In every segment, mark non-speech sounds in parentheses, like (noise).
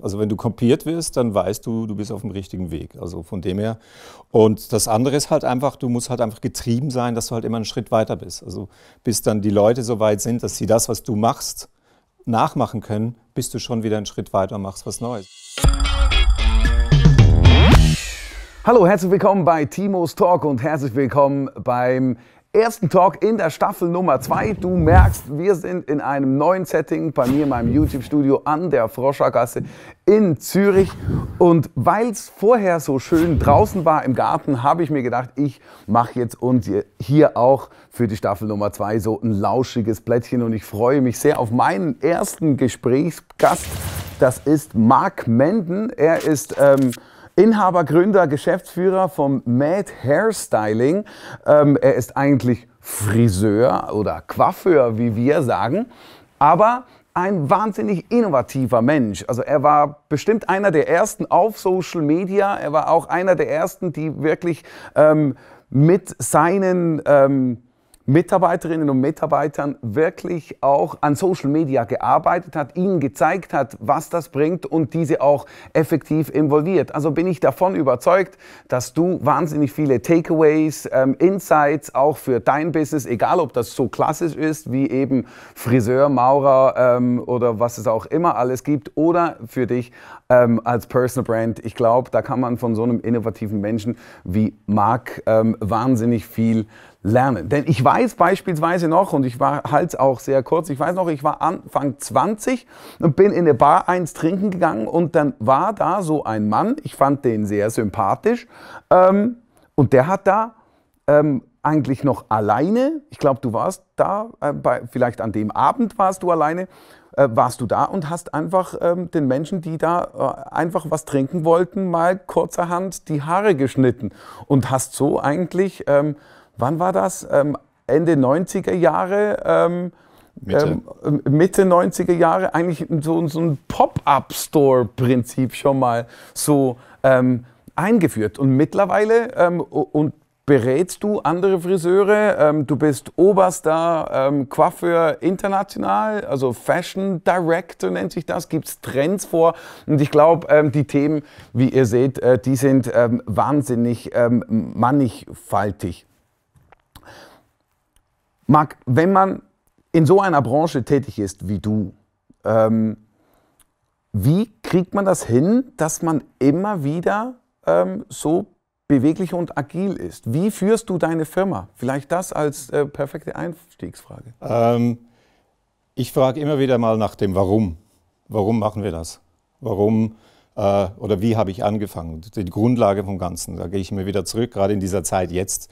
Also wenn du kopiert wirst, dann weißt du, du bist auf dem richtigen Weg. Also von dem her. Und das andere ist halt einfach, du musst halt einfach getrieben sein, dass du halt immer einen Schritt weiter bist. Also bis dann die Leute so weit sind, dass sie das, was du machst, nachmachen können, bist du schon wieder einen Schritt weiter und machst was Neues. Hallo, herzlich willkommen bei Timos Talk und herzlich willkommen beim ersten Talk in der Staffel Nummer 2. Du merkst, wir sind in einem neuen Setting bei mir in meinem YouTube-Studio an der Froschergasse in Zürich. Und weil es vorher so schön draußen war im Garten, habe ich mir gedacht, ich mache jetzt uns hier auch für die Staffel Nummer 2 so ein lauschiges Plättchen. Und ich freue mich sehr auf meinen ersten Gesprächsgast. Das ist Marc Menden. Er ist... Ähm, Inhaber, Gründer, Geschäftsführer vom Mad Hairstyling. Ähm, er ist eigentlich Friseur oder Coiffeur, wie wir sagen, aber ein wahnsinnig innovativer Mensch. Also er war bestimmt einer der ersten auf Social Media. Er war auch einer der ersten, die wirklich ähm, mit seinen ähm, Mitarbeiterinnen und Mitarbeitern wirklich auch an Social Media gearbeitet hat, ihnen gezeigt hat, was das bringt und diese auch effektiv involviert. Also bin ich davon überzeugt, dass du wahnsinnig viele Takeaways, ähm, Insights auch für dein Business, egal ob das so klassisch ist wie eben Friseur, Maurer ähm, oder was es auch immer alles gibt oder für dich ähm, als Personal Brand. Ich glaube, da kann man von so einem innovativen Menschen wie Marc ähm, wahnsinnig viel lernen. Denn ich weiß beispielsweise noch, und ich war halt auch sehr kurz, ich weiß noch, ich war Anfang 20 und bin in eine Bar eins trinken gegangen und dann war da so ein Mann, ich fand den sehr sympathisch, ähm, und der hat da ähm, eigentlich noch alleine, ich glaube, du warst da, äh, bei, vielleicht an dem Abend warst du alleine, äh, warst du da und hast einfach ähm, den Menschen, die da äh, einfach was trinken wollten, mal kurzerhand die Haare geschnitten und hast so eigentlich ähm, wann war das? Ähm, Ende 90er Jahre. Ähm, Mitte. Ähm, ähm Mitte 90er Jahre eigentlich so, so ein Pop-up-Store-Prinzip schon mal so ähm, eingeführt. Und mittlerweile ähm, und berätst du andere Friseure, ähm, du bist oberster ähm, Coiffeur international, also Fashion Director nennt sich das, gibt es Trends vor. Und ich glaube, die Themen, wie ihr seht, äh, die sind wahnsinnig mannigfaltig. Marc, wenn man in so einer Branche tätig ist wie du, ähm, wie kriegt man das hin, dass man immer wieder ähm, so beweglich und agil ist? Wie führst du deine Firma? Vielleicht das als äh, perfekte Einstiegsfrage. Ähm, ich frage immer wieder mal nach dem Warum. Warum machen wir das? Warum äh, oder wie habe ich angefangen? Die Grundlage vom Ganzen. Da gehe ich mir wieder zurück, gerade in dieser Zeit jetzt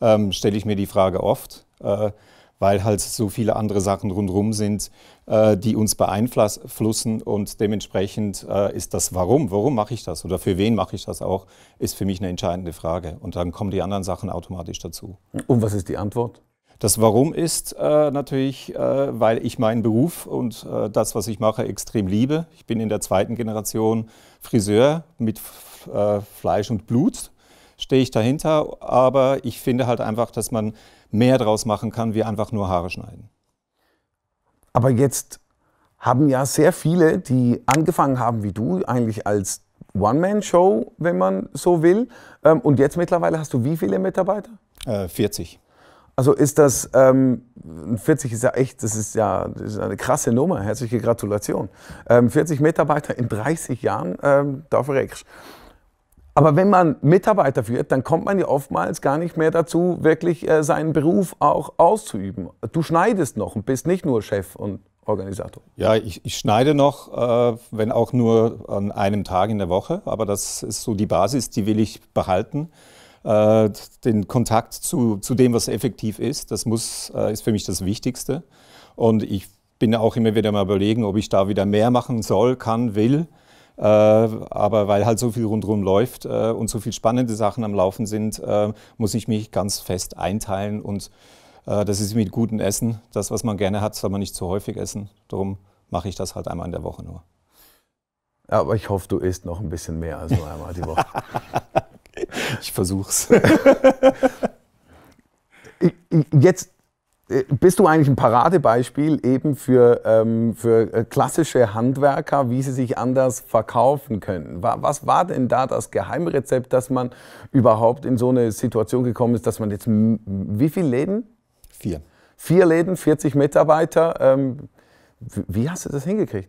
ähm, stelle ich mir die Frage oft, äh, weil halt so viele andere Sachen rundherum sind, äh, die uns beeinflussen und dementsprechend äh, ist das Warum, warum mache ich das oder für wen mache ich das auch, ist für mich eine entscheidende Frage. Und dann kommen die anderen Sachen automatisch dazu. Und was ist die Antwort? Das Warum ist äh, natürlich, äh, weil ich meinen Beruf und äh, das, was ich mache, extrem liebe. Ich bin in der zweiten Generation Friseur mit äh, Fleisch und Blut stehe ich dahinter, aber ich finde halt einfach, dass man mehr draus machen kann, wie einfach nur Haare schneiden. Aber jetzt haben ja sehr viele, die angefangen haben wie du, eigentlich als One-Man-Show, wenn man so will. Ähm, und jetzt mittlerweile hast du wie viele Mitarbeiter? Äh, 40. Also ist das, ähm, 40 ist ja echt, das ist ja das ist eine krasse Nummer, herzliche Gratulation. Ähm, 40 Mitarbeiter in 30 Jahren, ähm, da verreckst aber wenn man Mitarbeiter führt, dann kommt man ja oftmals gar nicht mehr dazu, wirklich äh, seinen Beruf auch auszuüben. Du schneidest noch und bist nicht nur Chef und Organisator. Ja, ich, ich schneide noch, äh, wenn auch nur an einem Tag in der Woche, aber das ist so die Basis, die will ich behalten. Äh, den Kontakt zu, zu dem, was effektiv ist, das muss, ist für mich das Wichtigste. Und ich bin auch immer wieder mal überlegen, ob ich da wieder mehr machen soll, kann, will. Äh, aber weil halt so viel rundherum läuft äh, und so viel spannende Sachen am Laufen sind, äh, muss ich mich ganz fest einteilen. Und das ist mit gutem Essen. Das, was man gerne hat, soll man nicht zu häufig essen. Darum mache ich das halt einmal in der Woche nur. Ja, aber ich hoffe, du isst noch ein bisschen mehr als nur einmal die Woche. (laughs) ich versuch's. (laughs) Jetzt bist du eigentlich ein Paradebeispiel eben für, ähm, für äh, klassische Handwerker, wie sie sich anders verkaufen können. Was war denn da das Geheimrezept, dass man überhaupt in so eine Situation gekommen ist, dass man jetzt wie viele Läden? Vier. Vier Läden, 40 Mitarbeiter. Ähm, wie hast du das hingekriegt?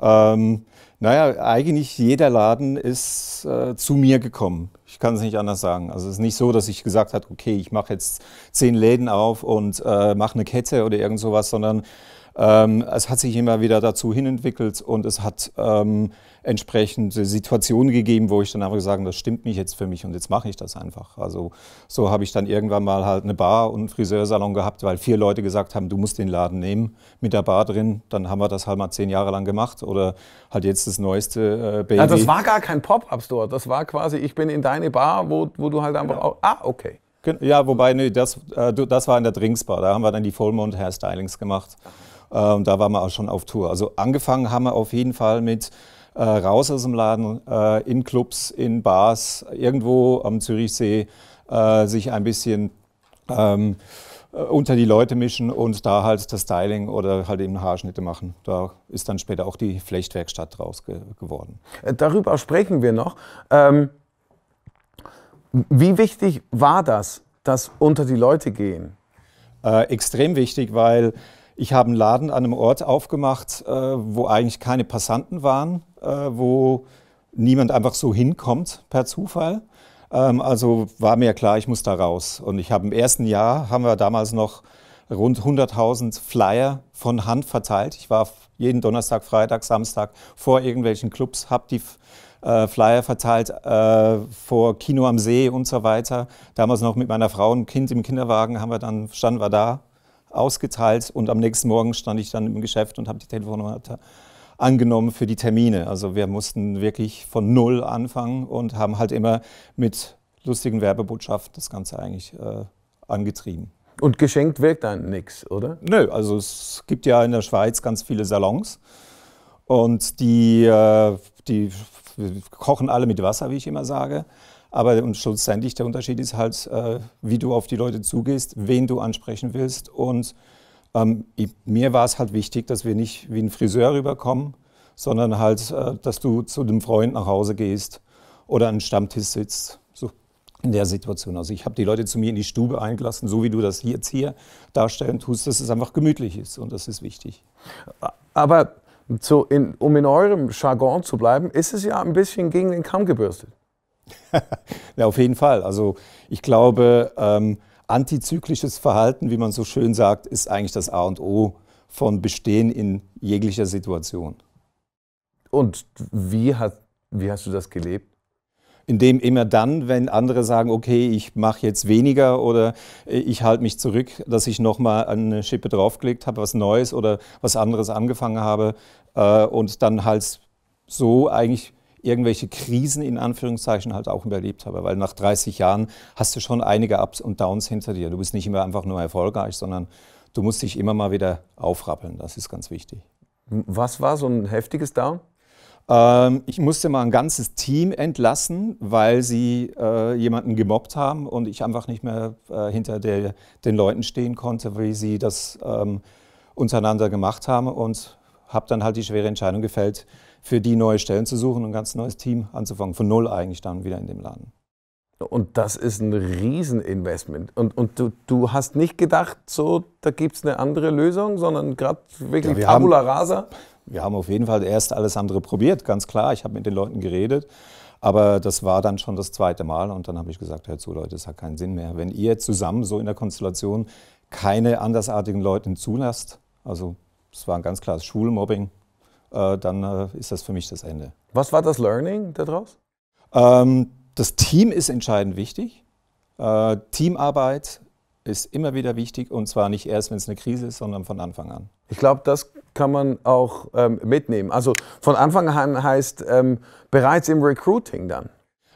Ähm, naja, eigentlich jeder Laden ist äh, zu mir gekommen. Ich kann es nicht anders sagen. Also es ist nicht so, dass ich gesagt habe, okay, ich mache jetzt zehn Läden auf und äh, mache eine Kette oder irgend sowas, sondern ähm, es hat sich immer wieder dazu hinentwickelt und es hat ähm, entsprechende Situationen gegeben, wo ich dann einfach gesagt habe, das stimmt nicht jetzt für mich und jetzt mache ich das einfach. Also so habe ich dann irgendwann mal halt eine Bar und einen Friseursalon gehabt, weil vier Leute gesagt haben, du musst den Laden nehmen mit der Bar drin. Dann haben wir das halt mal zehn Jahre lang gemacht oder halt jetzt das neueste äh, Baby. Also das war gar kein Pop-Up-Store, das war quasi, ich bin in deine Bar, wo, wo du halt einfach ja. Genau. auch, ah, okay. Ja, wobei, nee, das, äh, das war in der Drinksbar, da haben wir dann die Vollmond Hairstylings gemacht. Ah. Ähm, da waren wir auch schon auf Tour. Also angefangen haben wir auf jeden Fall mit äh, raus aus dem Laden, äh, in Clubs, in Bars, irgendwo am Zürichsee äh, sich ein bisschen ähm, äh, unter die Leute mischen und da halt das Styling oder halt eben Haarschnitte machen. Da ist dann später auch die Flechtwerkstatt draus ge geworden. Äh, darüber sprechen wir noch. Ähm, wie wichtig war das, dass unter die Leute gehen? Äh, extrem wichtig, weil ich habe einen Laden an einem Ort aufgemacht, äh, wo eigentlich keine Passanten waren. Äh, wo niemand einfach so hinkommt per Zufall. Ähm, also war mir klar, ich muss da raus. Und ich habe im ersten Jahr, haben wir damals noch rund 100.000 Flyer von Hand verteilt. Ich war jeden Donnerstag, Freitag, Samstag vor irgendwelchen Clubs, habe die äh, Flyer verteilt äh, vor Kino am See und so weiter. Damals noch mit meiner Frau und Kind im Kinderwagen haben wir dann, standen wir da, ausgeteilt und am nächsten Morgen stand ich dann im Geschäft und habe die Telefonnummer angenommen für die Termine. Also wir mussten wirklich von null anfangen und haben halt immer mit lustigen Werbebotschaften das Ganze eigentlich äh, angetrieben. Und geschenkt wirkt dann nichts, oder? Nö, also es gibt ja in der Schweiz ganz viele Salons und die, äh, die kochen alle mit Wasser, wie ich immer sage. Aber und schlussendlich der Unterschied ist halt, äh, wie du auf die Leute zugehst, wen du ansprechen willst und ähm, ich, mir war es halt wichtig, dass wir nicht wie ein Friseur rüberkommen, sondern halt, äh, dass du zu dem Freund nach Hause gehst oder an den Stammtisch sitzt. So in der Situation. Also ich habe die Leute zu mir in die Stube eingelassen, so wie du das jetzt hier darstellen tust, dass es einfach gemütlich ist und das ist wichtig. Aber zu, in, um in eurem Jargon zu bleiben, ist es ja ein bisschen gegen den Kamm gebürstet. (laughs) ja, auf jeden Fall. Also ich glaube, ähm, antizyklisches Verhalten, wie man so schön sagt, ist eigentlich das A und O von Bestehen in jeglicher Situation. Und wie, hat, wie hast du das gelebt? Indem immer dann, wenn andere sagen, okay, ich mache jetzt weniger oder äh, ich halte mich zurück, dass ich nochmal eine Schippe draufgelegt habe, was Neues oder was anderes angefangen habe äh, und dann halt so eigentlich irgendwelche Krisen in Anführungszeichen halt auch überlebt habe. Weil nach 30 Jahren hast du schon einige Ups und Downs hinter dir. Du bist nicht immer einfach nur erfolgreich, sondern du musst dich immer mal wieder aufrappeln. Das ist ganz wichtig. Was war so ein heftiges Down? Ähm, ich musste mal ein ganzes Team entlassen, weil sie äh, jemanden gemobbt haben und ich einfach nicht mehr äh, hinter der, den Leuten stehen konnte, wie sie das ähm, untereinander gemacht haben und habe dann halt die schwere Entscheidung gefällt, für die neue Stellen zu suchen und ein ganz neues Team anzufangen. Von null eigentlich dann wieder in dem Laden. Und das ist ein Rieseninvestment. Und, und du, du hast nicht gedacht, so, da gibt es eine andere Lösung, sondern gerade wirklich ja, wir Tabula haben, rasa? Wir haben auf jeden Fall erst alles andere probiert, ganz klar. Ich habe mit den Leuten geredet. Aber das war dann schon das zweite Mal und dann habe ich gesagt, Hör zu Leute, es hat keinen Sinn mehr. Wenn ihr zusammen so in der Konstellation keine andersartigen Leuten zulasst, also es war ein ganz klares Schulmobbing, äh, dann äh, ist das für mich das Ende. Was war das Learning daraus? Ähm, das Team ist entscheidend wichtig. Äh, Teamarbeit ist immer wieder wichtig und zwar nicht erst, wenn es eine Krise ist, sondern von Anfang an. Ich glaube, das kann man auch ähm, mitnehmen. Also von Anfang an heißt ähm, bereits im Recruiting dann.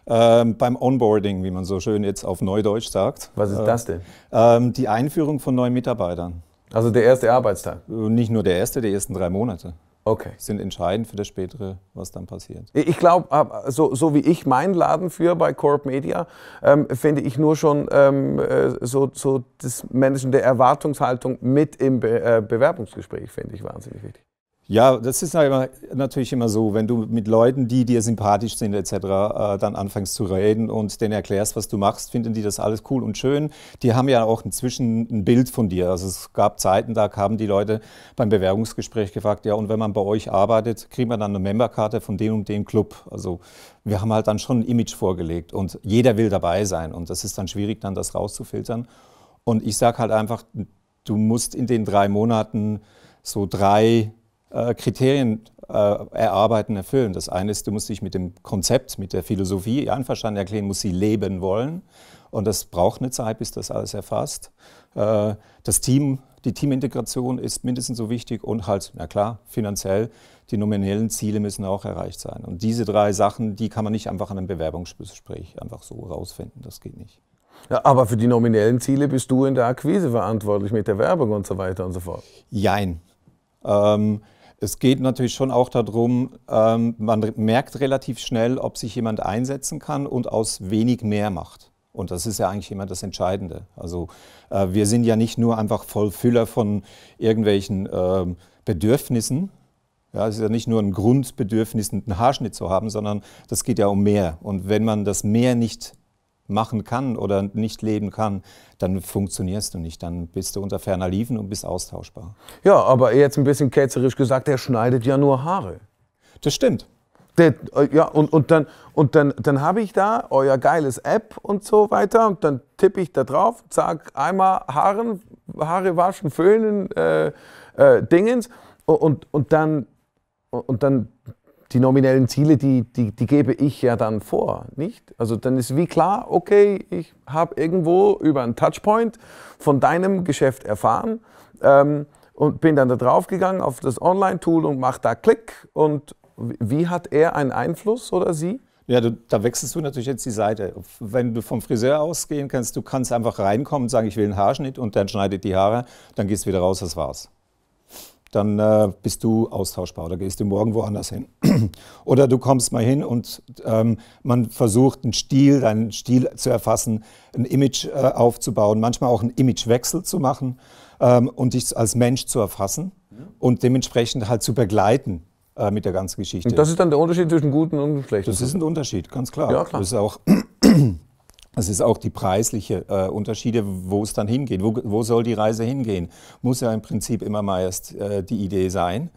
Ähm, beim Onboarding, wie man so schön jetzt auf Neudeutsch sagt. Was ist das denn? Ähm, die Einführung von neuen Mitarbeitern. Also der erste Arbeitstag? Nicht nur der erste, die ersten drei Monate okay. sind entscheidend für das spätere, was dann passiert. Ich glaube, so, so wie ich meinen Laden führe bei Corp Media, ähm, finde ich nur schon ähm, äh, so, so das Managen der Erwartungshaltung mit im Be äh, Bewerbungsgespräch, finde ich wahnsinnig wichtig. Ja, das ist halt natürlich immer so, wenn du mit Leuten, die dir sympathisch sind etc., äh, dann anfängst zu reden und denen erklärst, was du machst, finden die das alles cool und schön. Die haben ja auch inzwischen ein Bild von dir. Also es gab Zeiten, da haben die Leute beim Bewerbungsgespräch gefragt, ja, und wenn man bei euch arbeitet, kriegt man dann eine Memberkarte von dem und dem Club. Also wir haben halt dann schon ein Image vorgelegt und jeder will dabei sein und das ist dann schwierig, dann das rauszufiltern. Und ich sage halt einfach, du musst in den drei Monaten so drei äh, Kriterien äh, erarbeiten, erfüllen. Das eine ist, du musst dich mit dem Konzept, mit der Philosophie einverstanden erklären, musst sie leben wollen. Und das braucht eine Zeit, bis das alles erfasst. Äh, das Team, die Teamintegration ist mindestens so wichtig und halt, na klar, finanziell, die nominellen Ziele müssen auch erreicht sein. Und diese drei Sachen, die kann man nicht einfach an einem Bewerbungsgespräch einfach so rausfinden. Das geht nicht. Ja, aber für die nominellen Ziele bist du in der Akquise verantwortlich mit der Werbung und so weiter und so fort. Jein. Ähm, es geht natürlich schon auch darum, ähm, man merkt relativ schnell, ob sich jemand einsetzen kann und aus wenig mehr macht. Und das ist ja eigentlich immer das Entscheidende. Also äh, wir sind ja nicht nur einfach Vollfüller von irgendwelchen äh, Bedürfnissen. Ja, es ist ja nicht nur ein Grundbedürfnis, einen Haarschnitt zu haben, sondern das geht ja um mehr. Und wenn man das mehr nicht machen kann oder nicht leben kann, dann funktionierst du nicht. Dann bist du unter ferner Liefen und bist austauschbar. Ja, aber jetzt ein bisschen ketzerisch gesagt, der schneidet ja nur Haare. Das stimmt. Der, äh, ja, und, und dann, und dann, dann habe ich da euer geiles App und so weiter. Und dann tippe ich da drauf, sag einmal Haaren, Haare waschen, föhnen, äh, äh, Dingens. Und, und, und dann, und dann die nominellen Ziele, die, die, die gebe ich ja dann vor, nicht? Also dann ist wie klar, okay, ich habe irgendwo über einen Touchpoint von deinem Geschäft erfahren ähm, und bin dann da drauf gegangen auf das Online-Tool und mache da Klick und wie hat er einen Einfluss oder sie? Ja, du, da wechselst du natürlich jetzt die Seite. Wenn du vom Friseur ausgehen kannst, du kannst einfach reinkommen und sagen, ich will einen Haarschnitt und dann schneidet die Haare, dann gehst du wieder raus, das war's dann äh, bist du austauschbar oder gehst du morgen woanders hin. (clears throat) oder du kommst mal hin und ähm, man versucht, einen Stil, deinen Stil zu erfassen, ein Image äh, aufzubauen, manchmal auch einen Imagewechsel zu machen ähm, und dich als Mensch zu erfassen und dementsprechend halt zu begleiten äh, mit der ganzen Geschichte. Und das ist dann der Unterschied zwischen guten und schlechten. Das ist ein Unterschied, ganz klar. Ja, klar. Das ist auch es ist auch die preisliche äh, Unterschiede, wo es dann hingeht. Wo, wo, soll die Reise hingehen? Muss ja im Prinzip immer mal erst äh, die Idee sein.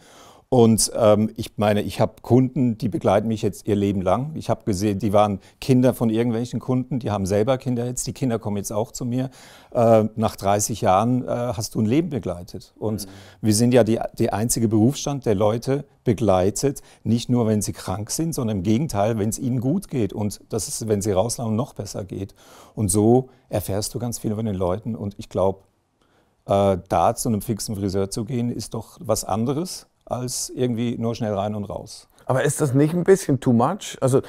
Und ähm, ich meine, ich habe Kunden, die begleiten mich jetzt ihr Leben lang. Ich habe gesehen, die waren Kinder von irgendwelchen Kunden, die haben selber Kinder jetzt. Die Kinder kommen jetzt auch zu mir. Äh, nach 30 Jahren äh, hast du ein Leben begleitet. Und mhm. wir sind ja der die einzige Berufsstand, der Leute begleitet, nicht nur, wenn sie krank sind, sondern im Gegenteil, wenn es ihnen gut geht und das ist, wenn sie rauslaufen, noch besser geht. Und so erfährst du ganz viel von den Leuten. Und ich glaube, äh, da zu einem fixen Friseur zu gehen, ist doch was anderes als irgendwie nur schnell rein und raus. Aber ist das nicht ein bisschen too much? Also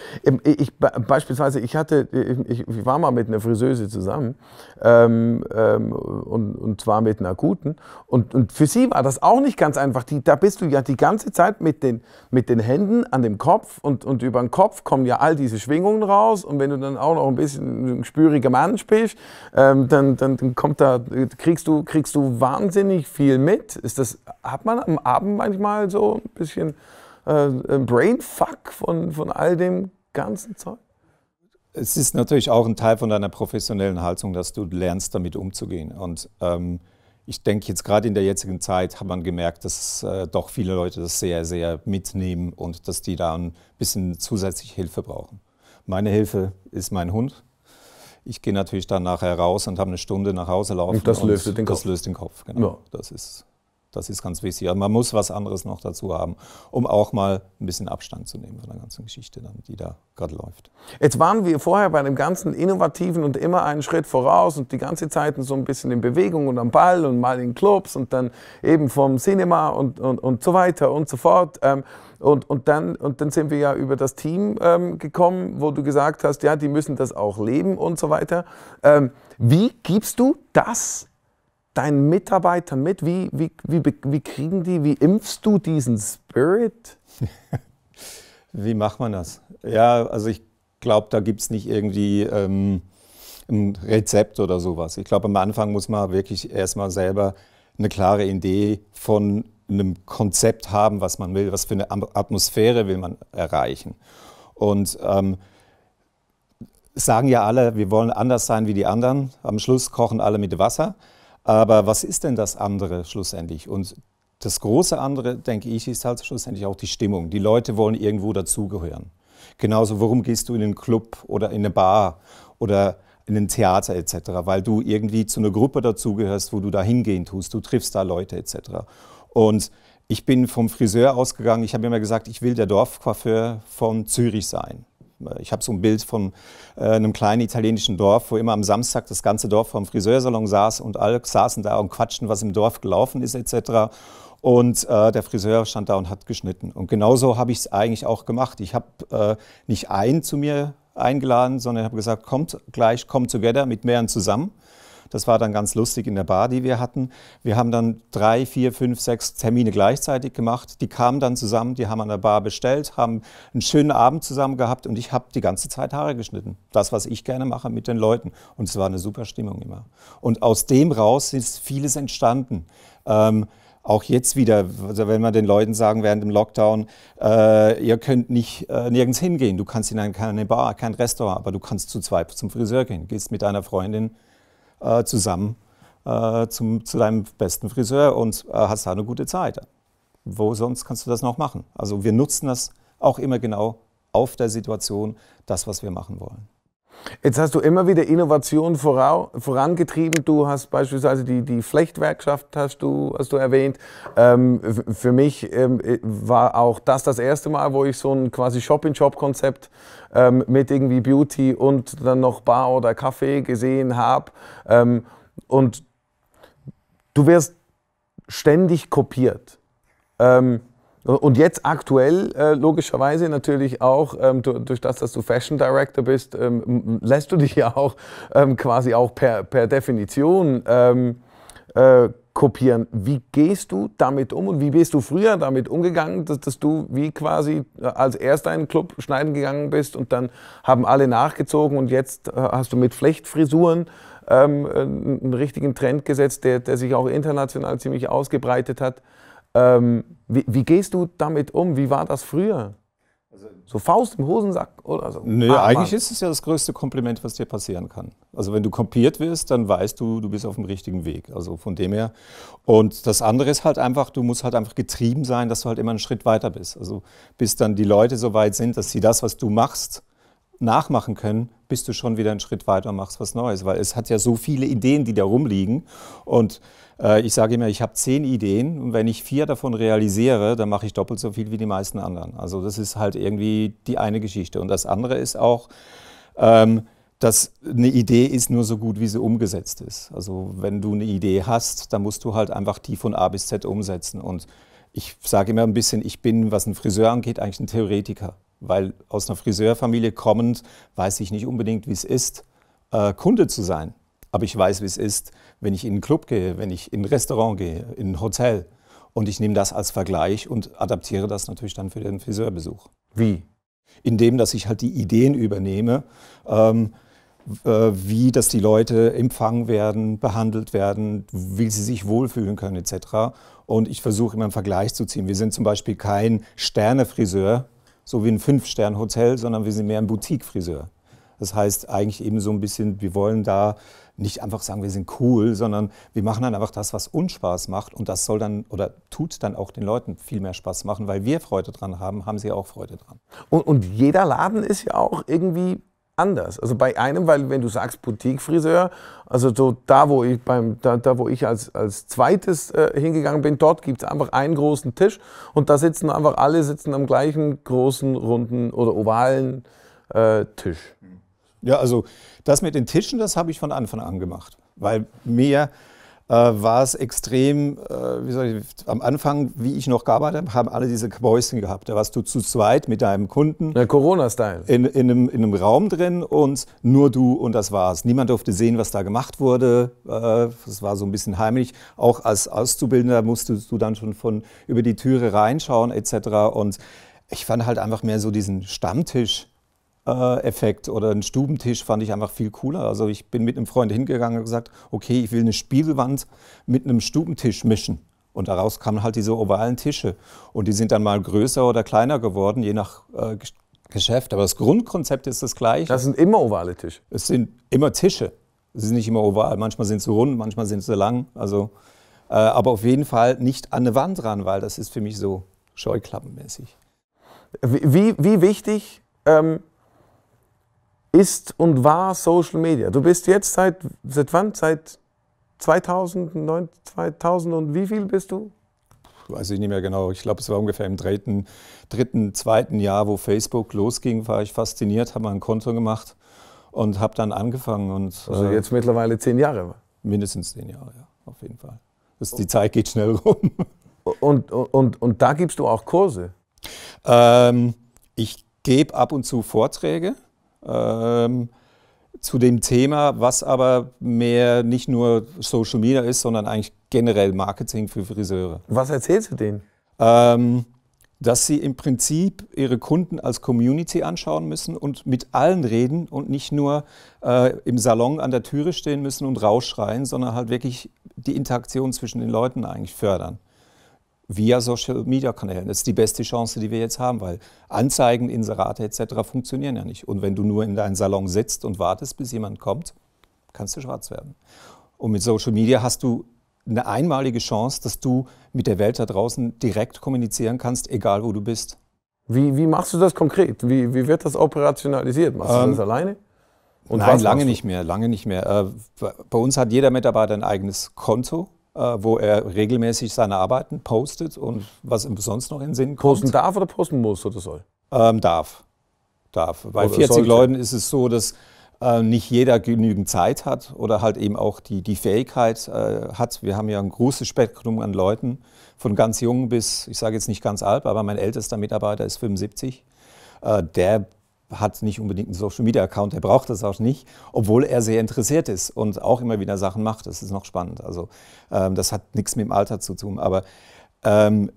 ich beispielsweise, ich hatte, ich, ich war mal mit einer Friseuse zusammen ähm, ähm, und, und zwar mit einer akuten und, und für sie war das auch nicht ganz einfach. Die, da bist du ja die ganze Zeit mit den, mit den Händen an dem Kopf und, und über den Kopf kommen ja all diese Schwingungen raus und wenn du dann auch noch ein bisschen ein spüriger Mann spielst, ähm, dann, dann kommt da, kriegst du, kriegst du wahnsinnig viel mit. Ist das, hat man am Abend manchmal so ein bisschen äh, äh, Brainfuck von, von all dem ganzen Zeug? Es ist natürlich auch ein Teil von deiner professionellen Haltung, dass du lernst, damit umzugehen. Und ähm, ich denke, jetzt gerade in der jetzigen Zeit hat man gemerkt, dass äh, doch viele Leute das sehr, sehr mitnehmen und dass die da ein bisschen zusätzliche Hilfe brauchen. Meine Hilfe ist mein Hund. Ich gehe natürlich dann nachher raus und habe eine Stunde nach Hause laufen. Und das löst und den Kopf. Das löst den Kopf, genau. Ja. Das ist das ist ganz wichtig. man muss was anderes noch dazu haben, um auch mal ein bisschen Abstand zu nehmen von der ganzen Geschichte, dann, die da gerade läuft. Jetzt waren wir vorher bei dem ganzen Innovativen und immer einen Schritt voraus und die ganze Zeit so ein bisschen in Bewegung und am Ball und mal in Clubs und dann eben vom Cinema und, und, und so weiter und so fort. Ähm, und, und, dann, und dann sind wir ja über das Team ähm, gekommen, wo du gesagt hast, ja, die müssen das auch leben und so weiter. Ähm, wie gibst du das deinen Mitarbeitern mit? Wie, wie, wie, wie kriegen die, wie impfst du diesen Spirit? (laughs) wie macht man das? Ja, also ich glaube, da gibt es nicht irgendwie ähm, ein Rezept oder sowas. Ich glaube, am Anfang muss man wirklich erstmal selber eine klare Idee von einem Konzept haben, was man will, was für eine Atmosphäre will man erreichen. Und ähm, sagen ja alle, wir wollen anders sein wie die anderen. Am Schluss kochen alle mit Wasser. Aber was ist denn das andere schlussendlich? Und das große andere, denke ich, ist halt schlussendlich auch die Stimmung. Die Leute wollen irgendwo dazugehören. Genauso, warum gehst du in einen Club oder in eine Bar oder in ein Theater etc., weil du irgendwie zu einer Gruppe dazugehörst, wo du da hingehen tust, du triffst da Leute etc. Und ich bin vom Friseur ausgegangen, ich habe immer gesagt, ich will der Dorfcoiffeur von Zürich sein ich habe so ein Bild von äh, einem kleinen italienischen Dorf, wo immer am Samstag das ganze Dorf vom Friseursalon saß und alle saßen da und quatschen, was im Dorf gelaufen ist etc. Und äh, der Friseur stand da und hat geschnitten. Und genauso habe ich es eigentlich auch gemacht. Ich habe äh, nicht einen zu mir eingeladen, sondern habe gesagt, kommt gleich, kommt together mit mehreren zusammen. Das war dann ganz lustig in der Bar, die wir hatten. Wir haben dann drei, vier, fünf, sechs Termine gleichzeitig gemacht. Die kamen dann zusammen, die haben an der Bar bestellt, haben einen schönen Abend zusammen gehabt und ich habe die ganze Zeit Haare geschnitten. Das, was ich gerne mache mit den Leuten. Und es war eine super Stimmung immer. Und aus dem raus ist vieles entstanden. Ähm, auch jetzt wieder, also wenn man den Leuten sagen während dem Lockdown, äh, ihr könnt nicht äh, nirgends hingehen, du kannst in eine, keine Bar, kein Restaurant, aber du kannst zu zweit zum Friseur gehen, gehst mit deiner Freundin äh, zusammen äh, zum, zu deinem besten Friseur und äh, hast da eine gute Zeit. Wo sonst kannst du das noch machen? Also wir nutzen das auch immer genau auf der Situation, das, was wir machen wollen. Jetzt hast du immer wieder Innovation vorangetrieben. Du hast beispielsweise die, die Flechtwerkschaft hast du, hast du erwähnt. Ähm, für mich ähm, äh, war auch das das erste Mal, wo ich so ein quasi Shop-in-Shop-Konzept ähm, mit irgendwie Beauty und dann noch Bar oder Kaffee gesehen habe. Ähm, und du wirst ständig kopiert. Ähm, und jetzt aktuell äh, logischerweise natürlich auch ähm, durch das, dass du Fashion Director bist, ähm, lässt du dich ja auch ähm, quasi auch per, per Definition äh, kopieren. Wie gehst du damit um und wie bist du früher damit umgegangen, dass, dass du wie quasi äh, als erster einen Club schneiden gegangen bist und dann haben alle nachgezogen und jetzt äh, hast du mit Flechtfrisuren einen richtigen Trend gesetzt, der, der sich auch international ziemlich ausgebreitet hat. Ähm, wie, wie, gehst du damit um? Wie war das früher? Also- so Faust im Hosensack oder so? Nö, ah, eigentlich Mann. ist es ja das größte Kompliment, was dir passieren kann. Also wenn du kopiert wirst, dann weißt du, du bist auf dem richtigen Weg. Also von dem her. Und das andere ist halt einfach, du musst halt einfach getrieben sein, dass du halt immer einen Schritt weiter bist. Also bis dann die Leute so weit sind, dass sie das, was du machst, nachmachen können, bis du schon wieder einen Schritt weiter machst was Neues, weil es hat ja so viele Ideen, die da rumliegen. Und äh, ich sage immer, ich habe zehn Ideen und wenn ich vier davon realisiere, dann mache ich doppelt so viel wie die meisten anderen. Also das ist halt irgendwie die eine Geschichte. Und das andere ist auch, ähm, dass eine Idee ist nur so gut, wie sie umgesetzt ist. Also wenn du eine Idee hast, dann musst du halt einfach die von A bis Z umsetzen. Und ich sage immer ein bisschen, ich bin, was einen Friseur angeht, eigentlich ein Theoretiker weil aus einer Friseurfamilie kommend weiß ich nicht unbedingt, wie es ist, äh, Kunde zu sein. Aber ich weiß, wie es ist, wenn ich in einen Club gehe, wenn ich in ein Restaurant gehe, in ein Hotel. Und ich nehme das als Vergleich und adaptiere das natürlich dann für den Friseurbesuch. Wie? Indem, dass ich halt die Ideen übernehme, ähm, äh, wie dass die Leute empfangen werden, behandelt werden, wie sie sich wohlfühlen können etc. Und ich versuche immer einen Vergleich zu ziehen. Wir sind zum Beispiel kein Sternefriseur, so wie ein Fünf-Stern-Hotel, sondern wir sind mehr ein Boutique-Friseur. Das heißt eigentlich eben so ein bisschen, wir wollen da nicht einfach sagen, wir sind cool, sondern wir machen dann einfach das, was uns Spaß macht und das soll dann oder tut dann auch den Leuten viel mehr Spaß machen, weil wir Freude dran haben, haben sie auch Freude dran. Und, und jeder Laden ist ja auch irgendwie anders. Also bei einem, weil wenn du sagst Boutique-Friseur, also so da, wo ich beim, da, da wo ich als, als zweites äh, hingegangen bin, dort gibt es einfach einen großen Tisch und da sitzen einfach alle sitzen am gleichen großen, runden oder ovalen äh, Tisch. Ja, also das mit den Tischen, das habe ich von Anfang an gemacht, weil mir äh, war es extrem, äh, wie soll ich, am Anfang, wie ich noch gearbeitet habe, haben alle diese Bäuschen gehabt. Da warst du zu zweit mit deinem Kunden. Der Corona-Style. In, in, einem, in einem Raum drin und nur du und das war's. Niemand durfte sehen, was da gemacht wurde. Äh, es äh, war so ein bisschen heimlich. Auch als Auszubildender musstest du dann schon von über die Türe reinschauen etc. Und ich fand halt einfach mehr so diesen Stammtisch äh, Effekt oder einen Stubentisch fand ich einfach viel cooler. Also ich bin mit einem Freund hingegangen und gesagt, okay, ich will eine Spiegelwand mit einem Stubentisch mischen. Und daraus kamen halt diese ovalen Tische. Und die sind dann mal größer oder kleiner geworden, je nach äh, Geschäft. Aber das Grundkonzept ist das gleiche. Das sind immer ovale Tische. Es sind immer Tische. Sie sind nicht immer oval. Manchmal sind sie rund, manchmal sind sie lang. Also, äh, aber auf jeden Fall nicht an eine Wand ran, weil das ist für mich so scheuklappenmäßig. Wie, wie wichtig ähm ist und war Social Media. Du bist jetzt seit, seit wann? Seit 2009, 2000 und wie viel bist du? Weiß ich nicht mehr genau. Ich glaube, es war ungefähr im dritten, dritten, zweiten Jahr, wo Facebook losging, war ich fasziniert, habe mal ein Konto gemacht und habe dann angefangen. Und, also äh, jetzt äh, mittlerweile zehn Jahre? Mindestens zehn Jahre, ja, auf jeden Fall. Das, die Zeit geht schnell (laughs) rum. Und, und, und, da gibst du auch Kurse? Ähm, ich gebe ab und zu Vorträge ähm, zu dem Thema, was aber mehr nicht nur Social Media ist, sondern eigentlich generell Marketing für Friseure. Was erzählst du denen? Ähm, dass sie im Prinzip ihre Kunden als Community anschauen müssen und mit allen reden und nicht nur äh, im Salon an der Türe stehen müssen und rausschreien, sondern halt wirklich die Interaktion zwischen den Leuten eigentlich fördern via Social-Media-Kanälen. Das ist die beste Chance, die wir jetzt haben, weil Anzeigen, Inserate etc. funktionieren ja nicht. Und wenn du nur in deinen Salon sitzt und wartest, bis jemand kommt, kannst du schwarz werden. Und mit Social Media hast du eine einmalige Chance, dass du mit der Welt da draußen direkt kommunizieren kannst, egal wo du bist. Wie, wie machst du das konkret? Wie, wie wird das operationalisiert? Machst ähm, du das alleine? Und nein, lange nicht mehr, lange nicht mehr. Äh, bei uns hat jeder Mitarbeiter ein eigenes Konto äh, wo er regelmäßig seine Arbeiten postet und was ihm sonst noch in den Sinn kommt. Posten darf oder posten muss oder soll? Ähm, darf. darf. Bei oder 40 sollte. Leuten ist es so, dass äh, nicht jeder genügend Zeit hat oder halt eben auch die, die Fähigkeit äh, hat. Wir haben ja ein großes Spektrum an Leuten, von ganz jung bis, ich sage jetzt nicht ganz alt, aber mein ältester Mitarbeiter ist 75. Äh, der hat nicht unbedingt einen Social Media Account, er braucht das auch nicht, obwohl er sehr interessiert ist und auch immer wieder Sachen macht. Das ist noch spannend. Also ähm, das hat nichts mit dem Alter zu tun. Aber ähm,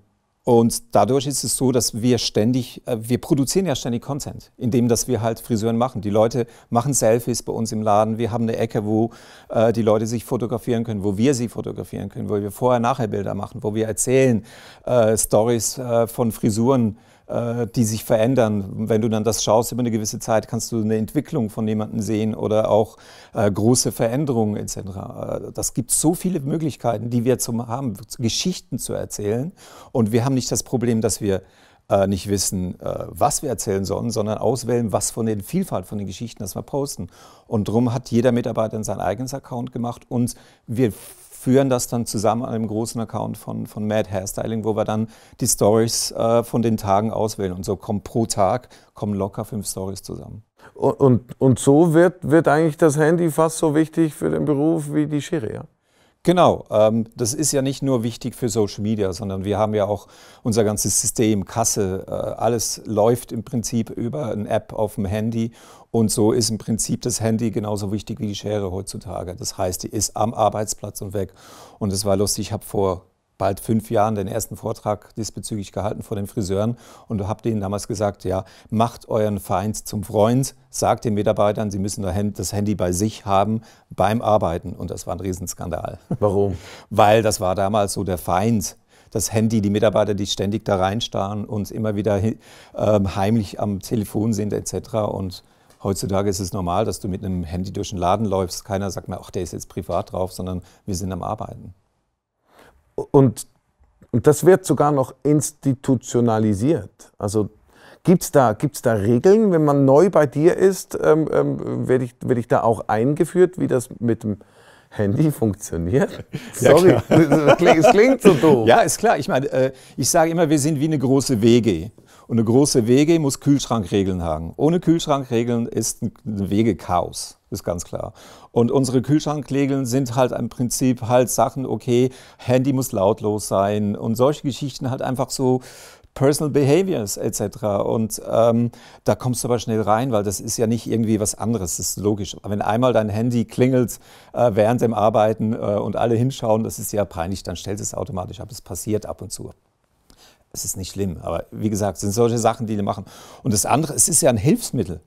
und dadurch ist es so, dass wir ständig, äh, wir produzieren ja ständig Content, indem dass wir halt Frisuren machen. Die Leute machen Selfies bei uns im Laden. Wir haben eine Ecke, wo äh, die Leute sich fotografieren können, wo wir sie fotografieren können, wo wir vorher-nachher Bilder machen, wo wir erzählen äh, Stories äh, von Frisuren äh, die sich verändern. Wenn du dann das schaust über eine gewisse Zeit, kannst du eine Entwicklung von jemandem sehen oder auch äh, große Veränderungen etc. Äh, das gibt so viele Möglichkeiten, die wir zum haben, Geschichten zu erzählen. Und wir haben nicht das Problem, dass wir äh, nicht wissen, was wir erzählen sollen, sondern auswählen, was von der Vielfalt von den Geschichten, das wir posten. Und darum hat jeder Mitarbeiter seinen eigenen Account gemacht und wir führen das dann zusammen an einem großen Account von, von Mad Hairstyling, wo wir dann die Stories äh, von den Tagen auswählen. Und so kommen pro Tag kommen locker fünf Stories zusammen. Und, und, und so wird, wird eigentlich das Handy fast so wichtig für den Beruf wie die Schere, ja? Genau, ähm, das ist ja nicht nur wichtig für Social Media, sondern wir haben ja auch unser ganzes System, Kasse, äh, alles läuft im Prinzip über eine App auf dem Handy und so ist im Prinzip das Handy genauso wichtig wie die Schere heutzutage. Das heißt, die ist am Arbeitsplatz und weg. Und es war lustig, ich habe vor bald fünf Jahren den ersten Vortrag diesbezüglich gehalten vor den Friseuren und habe denen damals gesagt, ja, macht euren Feind zum Freund, sagt den Mitarbeitern, sie müssen das Handy bei sich haben beim Arbeiten. Und das war ein Riesenskandal. Warum? (laughs) Weil das war damals so der Feind das Handy, die Mitarbeiter, die ständig da reinstarren und immer wieder ähm, heimlich am Telefon sind etc. Und heutzutage ist es normal, dass du mit einem Handy durch den Laden läufst. Keiner sagt mir, ach, der ist jetzt privat drauf, sondern wir sind am Arbeiten. Und, und das wird sogar noch institutionalisiert. Also Gibt es da, gibt's da Regeln, wenn man neu bei dir ist? Ähm, ähm, werde ich, werd ich da auch eingeführt, wie das mit dem Handy funktioniert? (laughs) Sorry, ja, (laughs) es klingt, so doof. Ja, ist klar. Ich meine, äh, ich sage immer, wir sind wie eine große Wege. Und eine große Wege muss Kühlschrankregeln haben. Ohne Kühlschrankregeln ist ein Wege Chaos, ist ganz klar. Und unsere Kühlschrankregeln sind halt im Prinzip halt Sachen, okay, Handy muss lautlos sein und solche Geschichten halt einfach so Personal Behaviors etc. Und ähm, da kommst du aber schnell rein, weil das ist ja nicht irgendwie was anderes, das ist logisch. Wenn einmal dein Handy klingelt äh, während dem Arbeiten äh, und alle hinschauen, das ist ja peinlich, dann stellt es automatisch ab, es passiert ab und zu es ist nicht schlimm, aber wie gesagt, es sind solche Sachen, die die machen. Und das andere, es ist ja ein Hilfsmittel.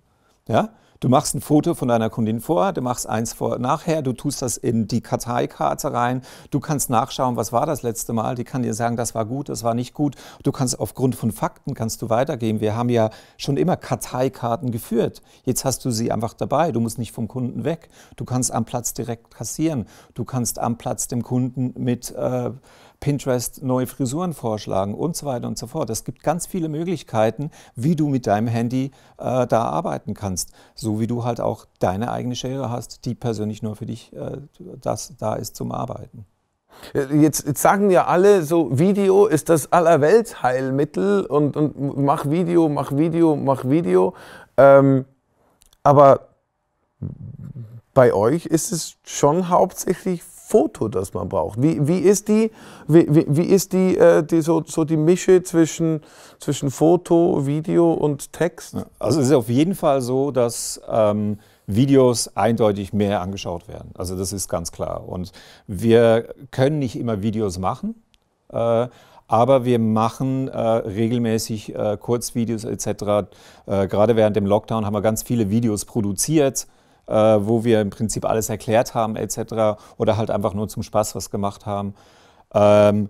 Ja? Du machst ein Foto von deiner Kundin vor, du machst eins vor nachher, du tust das in die Karteikarte rein, du kannst nachschauen, was war das letzte Mal, die kann dir sagen, das war gut, das war nicht gut. Du kannst aufgrund von Fakten kannst du weitergehen. Wir haben ja schon immer Karteikarten geführt. Jetzt hast du sie einfach dabei. Du musst nicht vom Kunden weg. Du kannst am Platz direkt kassieren. Du kannst am Platz dem Kunden mit äh, Pinterest neue Frisuren vorschlagen und so weiter und so fort. Es gibt ganz viele Möglichkeiten, wie du mit deinem Handy äh, da arbeiten kannst. So wie du halt auch deine eigene Schere hast, die persönlich nur für dich äh, das, da ist zum Arbeiten. Äh, jetzt, jetzt, sagen ja alle, so Video ist das Allerweltsheilmittel und, und mach Video, mach Video, mach Video. Ähm, aber bei euch ist es schon hauptsächlich Foto, das man braucht? Wie, wie ist die, wie, wie ist die, äh, die so, so die Mische zwischen, zwischen Foto, Video und Text? Also es ist auf jeden Fall so, dass ähm, Videos eindeutig mehr angeschaut werden. Also das ist ganz klar. Und wir können nicht immer Videos machen. Äh, aber wir machen äh, regelmäßig äh, Kurzvideos etc. Äh, gerade während dem Lockdown haben wir ganz viele Videos produziert, äh, wo wir im Prinzip alles erklärt haben etc. oder halt einfach nur zum Spaß was gemacht haben. Ähm,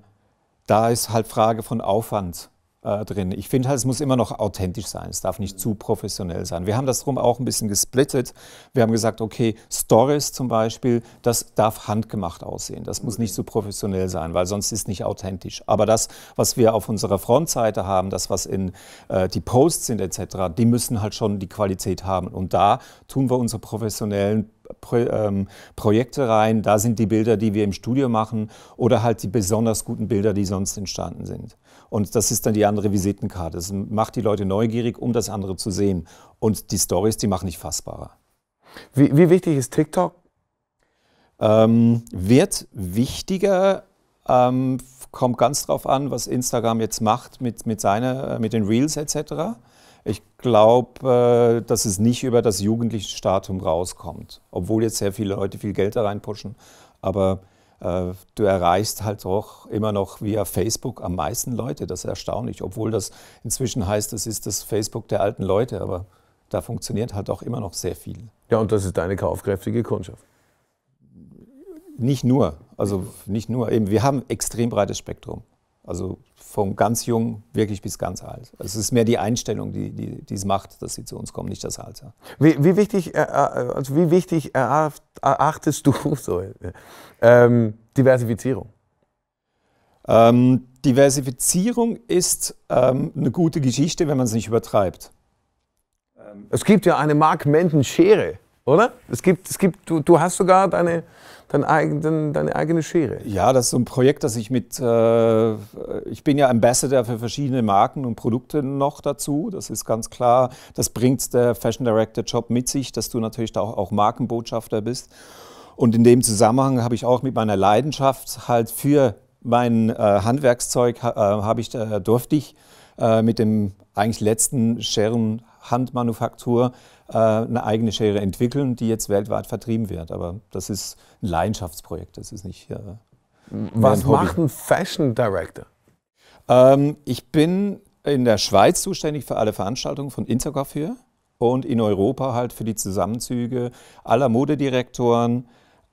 da ist halt Frage von Aufwand äh, drin. Ich finde halt, es muss immer noch authentisch sein. Es darf nicht zu professionell sein. Wir haben das drum auch ein bisschen gesplittet. Wir haben gesagt, okay, Stories zum Beispiel, das darf handgemacht aussehen. Das muss nicht zu so professionell sein, weil sonst ist nicht authentisch. Aber das, was wir auf unserer Frontseite haben, das, was in äh, die Posts sind etc., die müssen halt schon die Qualität haben. Und da tun wir unsere professionellen Pro, ähm, Projekte rein. Da sind die Bilder, die wir im Studio machen oder halt die besonders guten Bilder, die sonst entstanden sind. Und das ist dann die andere Visitenkarte. Das macht die Leute neugierig, um das andere zu sehen. Und die Stories, die machen dich fassbarer. Wie, wie wichtig ist TikTok? Ähm, wird wichtiger, ähm, kommt ganz drauf an, was Instagram jetzt macht mit, mit, seiner, äh, mit den Reels etc. Ich glaube, äh, dass es nicht über das jugendliche Statum rauskommt, obwohl jetzt sehr viele Leute viel Geld da reinpushen. Aber äh, du erreichst halt auch immer noch via Facebook am meisten Leute. Das ist erstaunlich, obwohl das inzwischen heißt, es ist das Facebook der alten Leute, aber da funktioniert halt auch immer noch sehr viel. Ja, und das ist deine kaufkräftige Kundschaft. Nicht nur, also nicht nur. Eben, wir haben ein extrem breites Spektrum. Also von ganz jung wirklich bis ganz alt. Also es ist mehr die Einstellung, die, die, die es macht, dass sie zu uns kommen, nicht das Alter. Wie, wie wichtig, äh, äh, also wie wichtig erachtest du (laughs) so, ähm, Diversifizierung? Ähm, Diversifizierung ist ähm, eine gute Geschichte, wenn man es nicht übertreibt. Es gibt ja eine Mark-Menden-Schere oder? Es gibt, es gibt, du, du hast sogar deine, deine, eigenen, deine eigene Schere. Ja, das ist so ein Projekt, das ich mit, äh, ich bin ja Ambassador für verschiedene Marken und Produkte noch dazu. Das ist ganz klar. Das bringt der Fashion Director Job mit sich, dass du natürlich auch, auch Markenbotschafter bist. Und in dem Zusammenhang habe ich auch mit meiner Leidenschaft halt für mein äh, Handwerkszeug äh, habe ich, äh, durfte ich äh, mit dem eigentlich letzten Scheren Handmanufaktur äh, eine eigene Schere entwickeln, die jetzt weltweit vertrieben wird. Aber das ist ein Leidenschaftsprojekt, das ist nicht. Äh, Was ein macht ein Fashion Director? Ähm, ich bin in der Schweiz zuständig für alle Veranstaltungen von Intergoff hier und in Europa halt für die Zusammenzüge aller Modedirektoren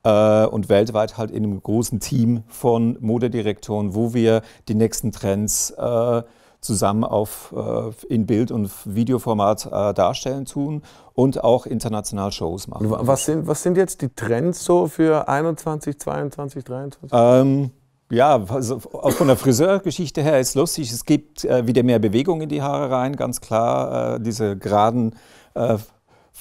äh, und weltweit halt in einem großen Team von Modedirektoren, wo wir die nächsten Trends äh, zusammen auf, äh, in Bild- und Videoformat äh, darstellen tun und auch international Shows machen. Was sind, was sind jetzt die Trends so für 21, 22, 23? Ähm, ja, also auch von der Friseurgeschichte her ist lustig. Es gibt äh, wieder mehr Bewegung in die Haare rein, ganz klar. Äh, diese geraden äh,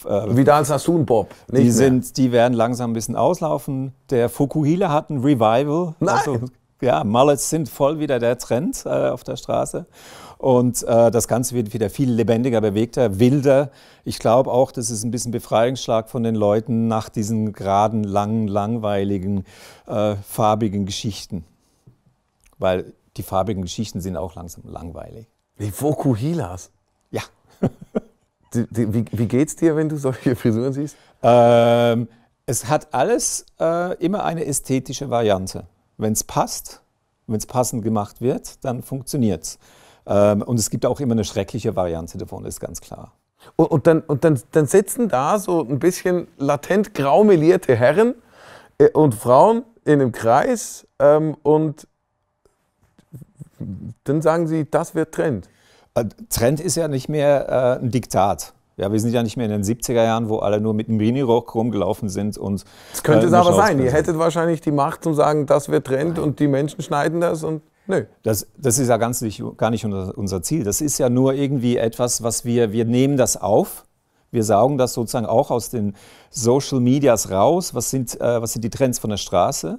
Vidal äh, Sassoon Bob. Nicht die, sind, die werden langsam ein bisschen auslaufen. Der Fukuhila hat ein Revival. Nein. Also ja, Mullets sind voll wieder der Trend äh, auf der Straße. Und äh, das Ganze wird wieder viel lebendiger, bewegter, wilder. Ich glaube auch, das ist ein bisschen Befreiungsschlag von den Leuten nach diesen geraden, langen, langweiligen, äh, farbigen Geschichten. Weil die farbigen Geschichten sind auch langsam langweilig. Die Vokuhilas? Ja. (laughs) die, die, wie, wie geht's dir, wenn du solche Frisuren siehst? Ähm, es hat alles äh, immer eine ästhetische Variante wenn es passt, wenn es passend gemacht wird, dann funktioniert es. Ähm, und es gibt auch immer eine schreckliche Variante davon, ist ganz klar. Und, und, dann, und dann, dann sitzen da so ein bisschen latent graumelierte Herren äh, und Frauen in einem Kreis ähm, und dann sagen sie, das wird Trend. Äh, Trend ist ja nicht mehr äh, ein Diktat. Ja, wir sind ja nicht mehr in den 70er Jahren, wo alle nur mit einem Mini-Rock rumgelaufen sind. Und, das könnte äh, es aber sein. Ihr hättet wahrscheinlich die Macht zu sagen, das wird Trend Nein. und die Menschen schneiden das und Nö. Das, das ist ja ganz nicht, gar nicht unser Ziel. Das ist ja nur irgendwie etwas, was wir, wir nehmen das auf. Wir saugen das sozusagen auch aus den Social Medias raus. Was sind, äh, was sind die Trends von der Straße?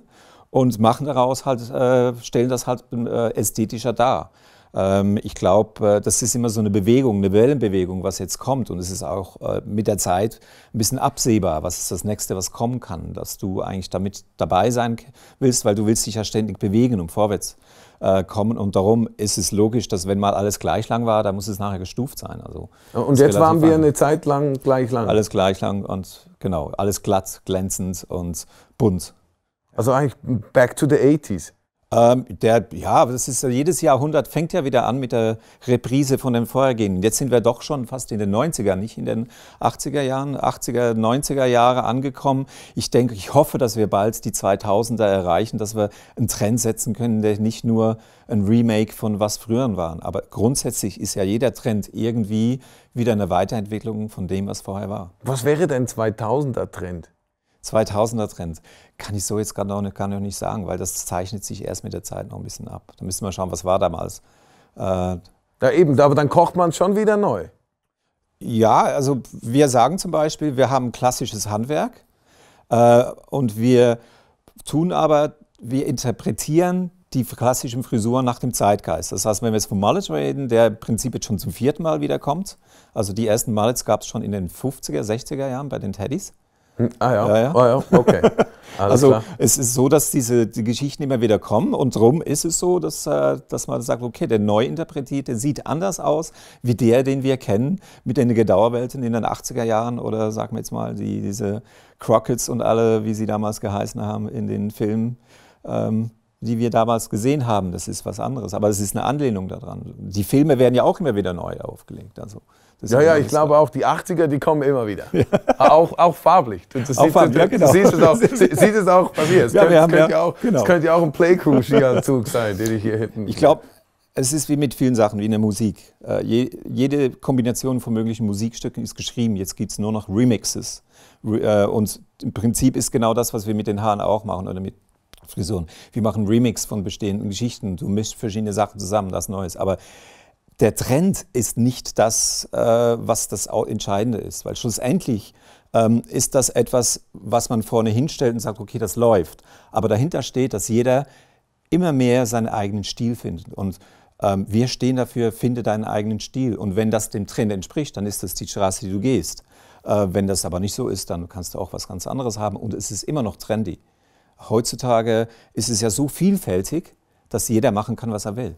Und machen daraus halt, äh, stellen das halt äh, ästhetischer dar. Ähm, ich glaube, äh, das ist immer so eine Bewegung, eine Wellenbewegung, was jetzt kommt. Und es ist auch äh, mit der Zeit ein bisschen absehbar, was ist das Nächste, was kommen kann, dass du eigentlich damit dabei sein willst, weil du willst dich ja ständig bewegen und vorwärts äh, kommen. Und darum ist es logisch, dass wenn mal alles gleich lang war, dann muss es nachher gestuft sein. Also, und jetzt waren wir eine Zeit lang gleich lang. Alles gleich lang und genau, alles glatt, glänzend und bunt. Also eigentlich back to the 80s. Ähm, der, ja, das ist jedes Jahrhundert fängt ja wieder an mit der Reprise von dem vorhergehenden. Jetzt sind wir doch schon fast in den 90er, nicht in den 80er Jahren, 80er, 90er Jahre angekommen. Ich denke, ich hoffe, dass wir bald die 2000er erreichen, dass wir einen Trend setzen können, der nicht nur ein Remake von was früheren waren. Aber grundsätzlich ist ja jeder Trend irgendwie wieder eine Weiterentwicklung von dem, was vorher war. Was wäre denn 2000er Trend? 2000er Trend kann ich so jetzt gerade noch, kann noch nicht sagen, weil das zeichnet sich erst mit der Zeit noch ein bisschen ab. Da müssen wir schauen, was war damals. Äh, ja, eben, aber dann kocht man schon wieder neu. Ja, also wir sagen zum Beispiel, wir haben klassisches Handwerk äh, und wir tun aber, wir interpretieren die klassischen Frisuren nach dem Zeitgeist. Das heißt, wenn wir jetzt vom Mallet reden, der im Prinzip jetzt schon zum vierten Mal wiederkommt, also die ersten Mallets gab es schon in den 50er, 60er Jahren bei den Teddys. Ah ja, ja, ja. Ah, ja. okay. (laughs) Alles also klar. es ist so, dass diese die Geschichten immer wieder kommen und darum ist es so, dass, äh, dass man sagt, okay, der Neuinterpretierte sieht anders aus wie der, den wir kennen mit den Gedauerwelten in den 80er Jahren oder sagen wir jetzt mal die, diese Crockets und alle, wie sie damals geheißen haben in den Filmen. Ähm, die wir damals gesehen haben, das ist was anderes, aber es ist eine Anlehnung daran. Die Filme werden ja auch immer wieder neu aufgelegt. Also. Das ja, ja, ich glaube auch, die 80er, die kommen immer wieder. Ja. Auch, auch farblich. Du, du auch farblich, du, ja, genau. du siehst es auch, (laughs) siehst es auch bei mir. Es ja, könnte, wir haben, könnte ja, auch, genau. könnte ja auch ein playcrew ski (laughs) sein, den ich hier hinten. Ich glaube, es ist wie mit vielen Sachen, wie in der Musik. Äh, je, jede Kombination von möglichen Musikstücken ist geschrieben. Jetzt gibt es nur noch Remixes. Re, äh, und im Prinzip ist genau das, was wir mit den Haaren auch machen oder mit Frisuren. Wir machen Remix von bestehenden Geschichten. Du mischst verschiedene Sachen zusammen, das Neues. Aber der Trend ist nicht das, äh, was das Entscheidende ist, weil schlussendlich ähm, ist das etwas, was man vorne hinstellt und sagt, okay, das läuft. Aber dahinter steht, dass jeder immer mehr seinen eigenen Stil findet. Und ähm, wir stehen dafür, finde deinen eigenen Stil. Und wenn das dem Trend entspricht, dann ist das die Straße, die du gehst. Äh, wenn das aber nicht so ist, dann kannst du auch was ganz anderes haben. Und es ist immer noch trendy. Heutzutage ist es ja so vielfältig, dass jeder machen kann, was er will.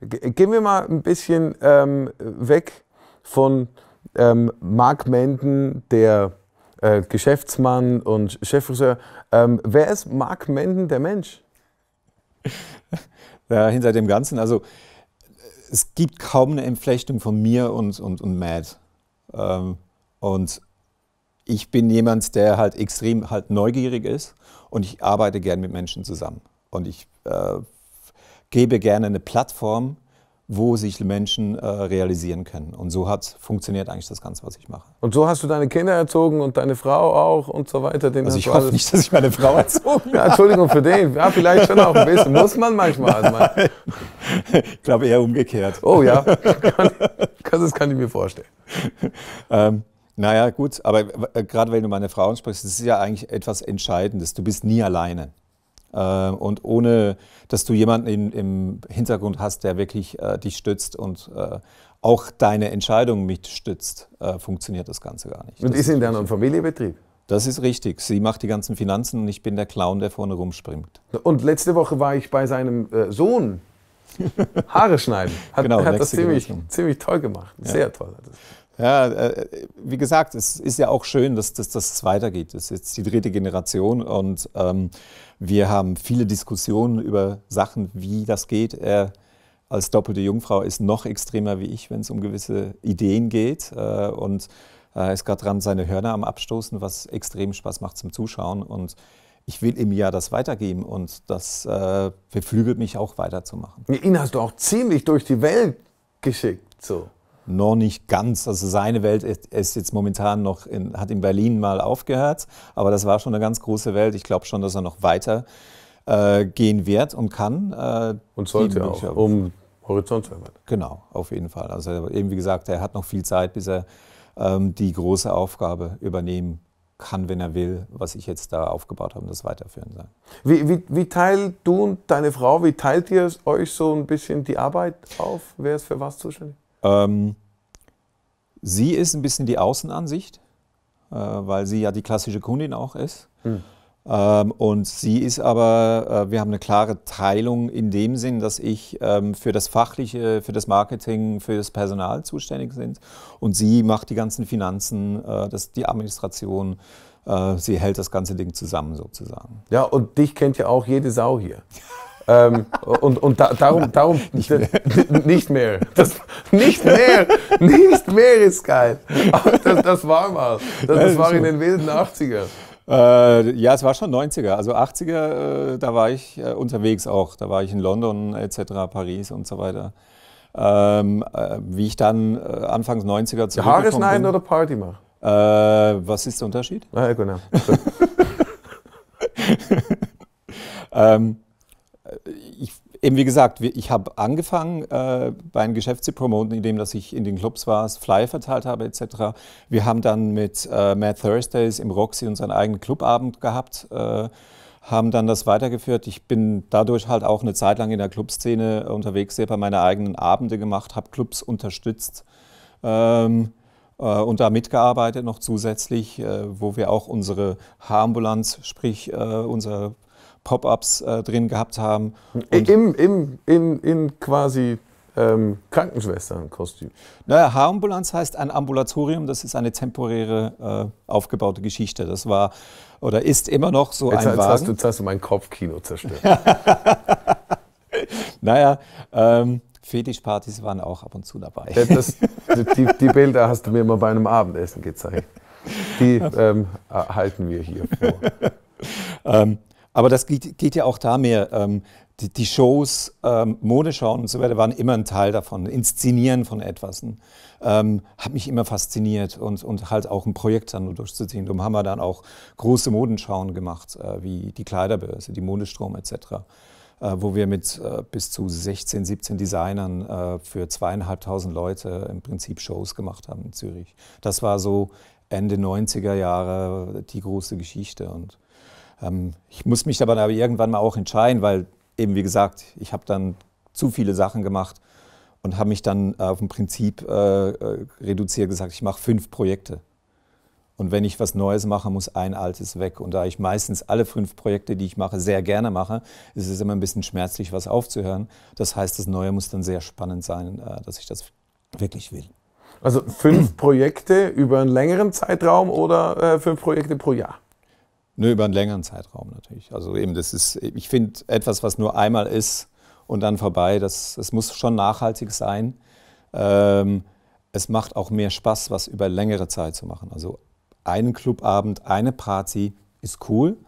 Gehen wir mal ein bisschen ähm, weg von ähm, Mark Menden, der äh, Geschäftsmann und Chefregisseur. Ähm, wer ist Mark Menden, der Mensch? (laughs) Ja, hinter dem Ganzen, also es gibt kaum eine Entflechtung von mir und, und, und Matt. Ähm, und ich bin jemand, der halt extrem halt neugierig ist und ich arbeite gern mit Menschen zusammen. Und ich äh, gebe gerne eine Plattform, wo sich Menschen äh, realisieren können. Und so hat, funktioniert eigentlich das Ganze, was ich mache. Und so hast du deine Kinder erzogen und deine Frau auch und so weiter. Den also ich hoffe nicht, dass ich meine Frau (laughs) erzogen habe. ja, Entschuldigung für den. Ja, vielleicht schon auch ein bisschen. Muss man manchmal. Also Nein. ich glaube eher umgekehrt. Oh ja, kann, das kann ich mir vorstellen. ähm, naja, gut, aber äh, gerade wenn du meine Frau ansprichst, das ist ja eigentlich etwas Entscheidendes. Du bist nie alleine. Äh, und ohne, dass du jemanden in, im Hintergrund hast, der wirklich äh, dich stützt und äh, auch deine Entscheidungen mitstützt, äh, funktioniert das Ganze gar nicht. Und das ist in deinem Familienbetrieb? Das ist richtig. Sie macht die ganzen Finanzen und ich bin der Clown, der vorne rumspringt. Und letzte Woche war ich bei seinem äh, Sohn (laughs) Haare schneiden. Hat, genau, hat das ziemlich, Generation. ziemlich toll gemacht. Sehr ja. toll. Ja, äh, wie gesagt, es ist ja auch schön, dass, dass, dass es weitergeht. Das ist jetzt die dritte Generation und ähm, wir haben viele Diskussionen über Sachen, wie das geht. Er als doppelte Jungfrau ist noch extremer wie ich, wenn es um gewisse Ideen geht äh, und äh, ist gerade dran, seine Hörner am Abstoßen, was extrem Spaß macht zum Zuschauen. Und ich will ihm ja das weitergeben und das äh, beflügelt mich auch weiterzumachen. Ihn hast du auch ziemlich durch die Welt geschickt. So noch nicht ganz. Also seine Welt ist, jetzt momentan noch, in, hat in Berlin mal aufgehört, aber das war schon eine ganz große Welt. Ich glaube schon, dass er noch weiter äh, gehen wird und kann. Äh, und sollte auch, um Horizont zu erweitern. Genau, auf jeden Fall. Also eben wie gesagt, er hat noch viel Zeit, bis er ähm, die große Aufgabe übernehmen kann, wenn er will, was ich jetzt da aufgebaut habe das weiterführen soll. Wie, wie, wie teilt du und deine Frau, wie teilt ihr euch so ein bisschen die Arbeit auf? Wer ist für was zuständig? Ähm, sie ist ein bisschen die Außenansicht, äh, weil sie ja die klassische Kundin auch ist. Mhm. Ähm, und sie ist aber, äh, wir haben eine klare Teilung in dem Sinn, dass ich ähm, für das Fachliche, für das Marketing, für das Personal zuständig bin. Und sie macht die ganzen Finanzen, äh, das, die Administration. Äh, sie hält das ganze Ding zusammen sozusagen. Ja, und dich kennt ja auch jede Sau hier. (laughs) Ähm, und und da, darum, darum nicht mehr. Nicht mehr. Das, nicht mehr. Nicht mehr ist geil. Das, das war mal. Das, das war in den wilden 80ern. Äh, ja, es war schon 90er. Also 80er, äh, da war ich äh, unterwegs auch. Da war ich in London etc., Paris und so weiter. Ähm, äh, wie ich dann äh, Anfangs 90er zurückgekommen Haare schneiden bin. oder Party machen? Äh, was ist der Unterschied? Ah, genau. (laughs) ähm, äh, ich, eben wie gesagt, ich habe angefangen, äh, mein Geschäft zu promoten, indem dass ich in den Clubs war, Flyer verteilt habe etc. Wir haben dann mit äh, Mad Thursdays im Roxy unseren eigenen Clubabend gehabt, äh, haben dann das weitergeführt. Ich bin dadurch halt auch eine Zeit lang in der Clubszene unterwegs, selber meine eigenen Abende gemacht, habe Clubs unterstützt. Ähm, äh, und da mitgearbeitet noch zusätzlich, äh, wo wir auch unsere Haarambulanz, sprich unser Pop-ups äh, drin gehabt haben. Im, im, in, in quasi ähm, Krankenschwesternkostüm. Naja, H-Ambulanz heißt ein Ambulatorium, das ist eine temporäre äh, aufgebaute Geschichte. Das war oder ist immer noch so jetzt, ein jetzt Wagen. Hast du, jetzt hast du mein Kopfkino zerstört. (laughs) naja, ähm, Fetischpartys waren auch ab und zu dabei. Das, die, die, Bilder hast du mir mal bei einem Abendessen gezeigt. Die (laughs) ähm, äh, halten wir hier vor. ähm, aber das geht, geht ja auch da mehr. Ähm, die, die, Shows, ähm, Modeschauen und so weiter waren immer ein Teil davon. Inszenieren von etwas. Ähm, hat mich immer fasziniert und, und halt auch ein Projekt dann durchzuziehen. Darum haben wir dann auch große Modenschauen gemacht, äh, wie die Kleiderbörse, die Modestrom etc., äh, wo wir mit äh, bis zu 16, 17 Designern äh, für zweieinhalbtausend Leute im Prinzip Shows gemacht haben in Zürich. Das war so Ende 90er Jahre die große Geschichte und ähm, ich muss mich aber irgendwann mal auch entscheiden, weil eben wie gesagt, ich habe dann zu viele Sachen gemacht und habe mich dann äh, auf ein Prinzip äh, äh, reduziert gesagt, ich mache fünf Projekte. Und wenn ich was Neues mache, muss ein altes weg. Und da ich meistens alle fünf Projekte, die ich mache, sehr gerne mache, ist es immer ein bisschen schmerzlich, was aufzuhören. Das heißt, das Neue muss dann sehr spannend sein, äh, dass ich das wirklich will. Also fünf Projekte über einen längeren Zeitraum oder fünf Projekte pro Jahr? Nö, über einen längeren Zeitraum natürlich. Also eben, das ist, ich finde, etwas, was nur einmal ist und dann vorbei, das, das muss schon nachhaltig sein. Ähm, es macht auch mehr Spaß, was über längere Zeit zu machen. Also einen Clubabend, eine Party ist cool,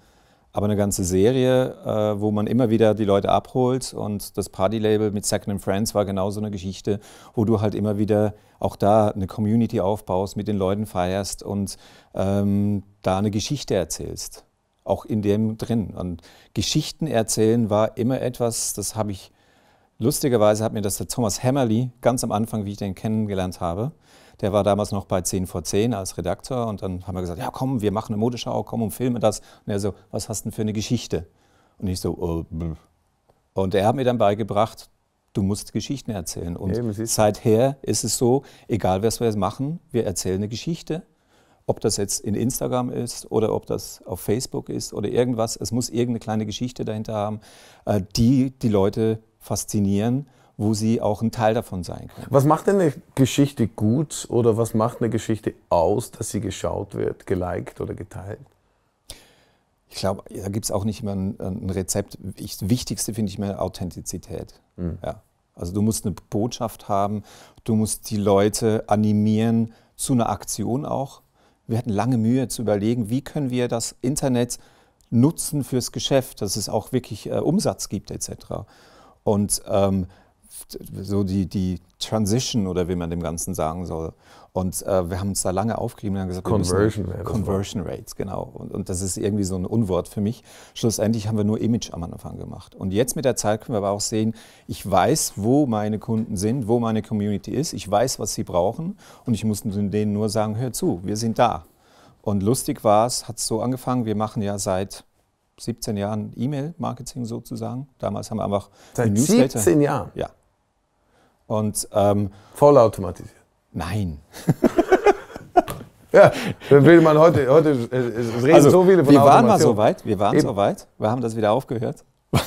aber eine ganze Serie, äh, wo man immer wieder die Leute abholt. Und das Party-Label mit Second Friends war genau so eine Geschichte, wo du halt immer wieder auch da eine Community aufbaust, mit den Leuten feierst und ähm, da eine Geschichte erzählst. Auch in dem drin. Und Geschichten erzählen war immer etwas, das habe ich, lustigerweise hat mir das der Thomas Hammerly ganz am Anfang, wie ich den kennengelernt habe, der war damals noch bei 10 vor 10 als Redakteur und dann haben wir gesagt, ja komm, wir machen eine Modeschau, komm und filme das. Und er so, was hast du denn für eine Geschichte? Und ich so, oh, äh, bluh. Und er hat mir dann beigebracht, du musst Geschichten erzählen. Und Eben, seither ist es so, egal was wir jetzt machen, wir erzählen eine Geschichte. Ob das jetzt in Instagram ist oder ob das auf Facebook ist oder irgendwas, es muss irgendeine kleine Geschichte dahinter haben, äh, die die Leute faszinieren wo sie auch ein Teil davon sein können. Was macht denn eine Geschichte gut oder was macht eine Geschichte aus, dass sie geschaut wird, geliked oder geteilt? Ich glaube, da gibt es auch nicht immer ein, ein Rezept. Ich, das Wichtigste finde ich mir Authentizität. Mhm. Ja. Also du musst eine Botschaft haben, du musst die Leute animieren zu einer Aktion auch. Wir hatten lange Mühe zu überlegen, wie können wir das Internet nutzen fürs Geschäft, dass es auch wirklich äh, Umsatz gibt etc. Und ähm, so die, die Transition oder wie man dem Ganzen sagen soll. Und äh, wir haben uns da lange aufgegeben und haben gesagt, Conversion, wir müssen, Conversion Rates, genau. Und, und, das ist irgendwie so ein Unwort für mich. Schlussendlich haben wir nur Image am Anfang gemacht. Und jetzt mit der Zeit können wir aber auch sehen, ich weiß, wo meine Kunden sind, wo meine Community ist, ich weiß, was sie brauchen und ich muss denen nur sagen, hör zu, wir sind da. Und lustig war es, hat es so angefangen, wir machen ja seit 17 Jahren E-Mail-Marketing sozusagen. Damals haben wir einfach Seit 17 Jahren? Ja. Und, ähm, automatisiert. Nein. (laughs) ja, dann will man heute, heute es äh, äh, reden also, so viele von Wir waren mal so weit, wir waren Eben. so weit, wir haben das wieder aufgehört. (laughs)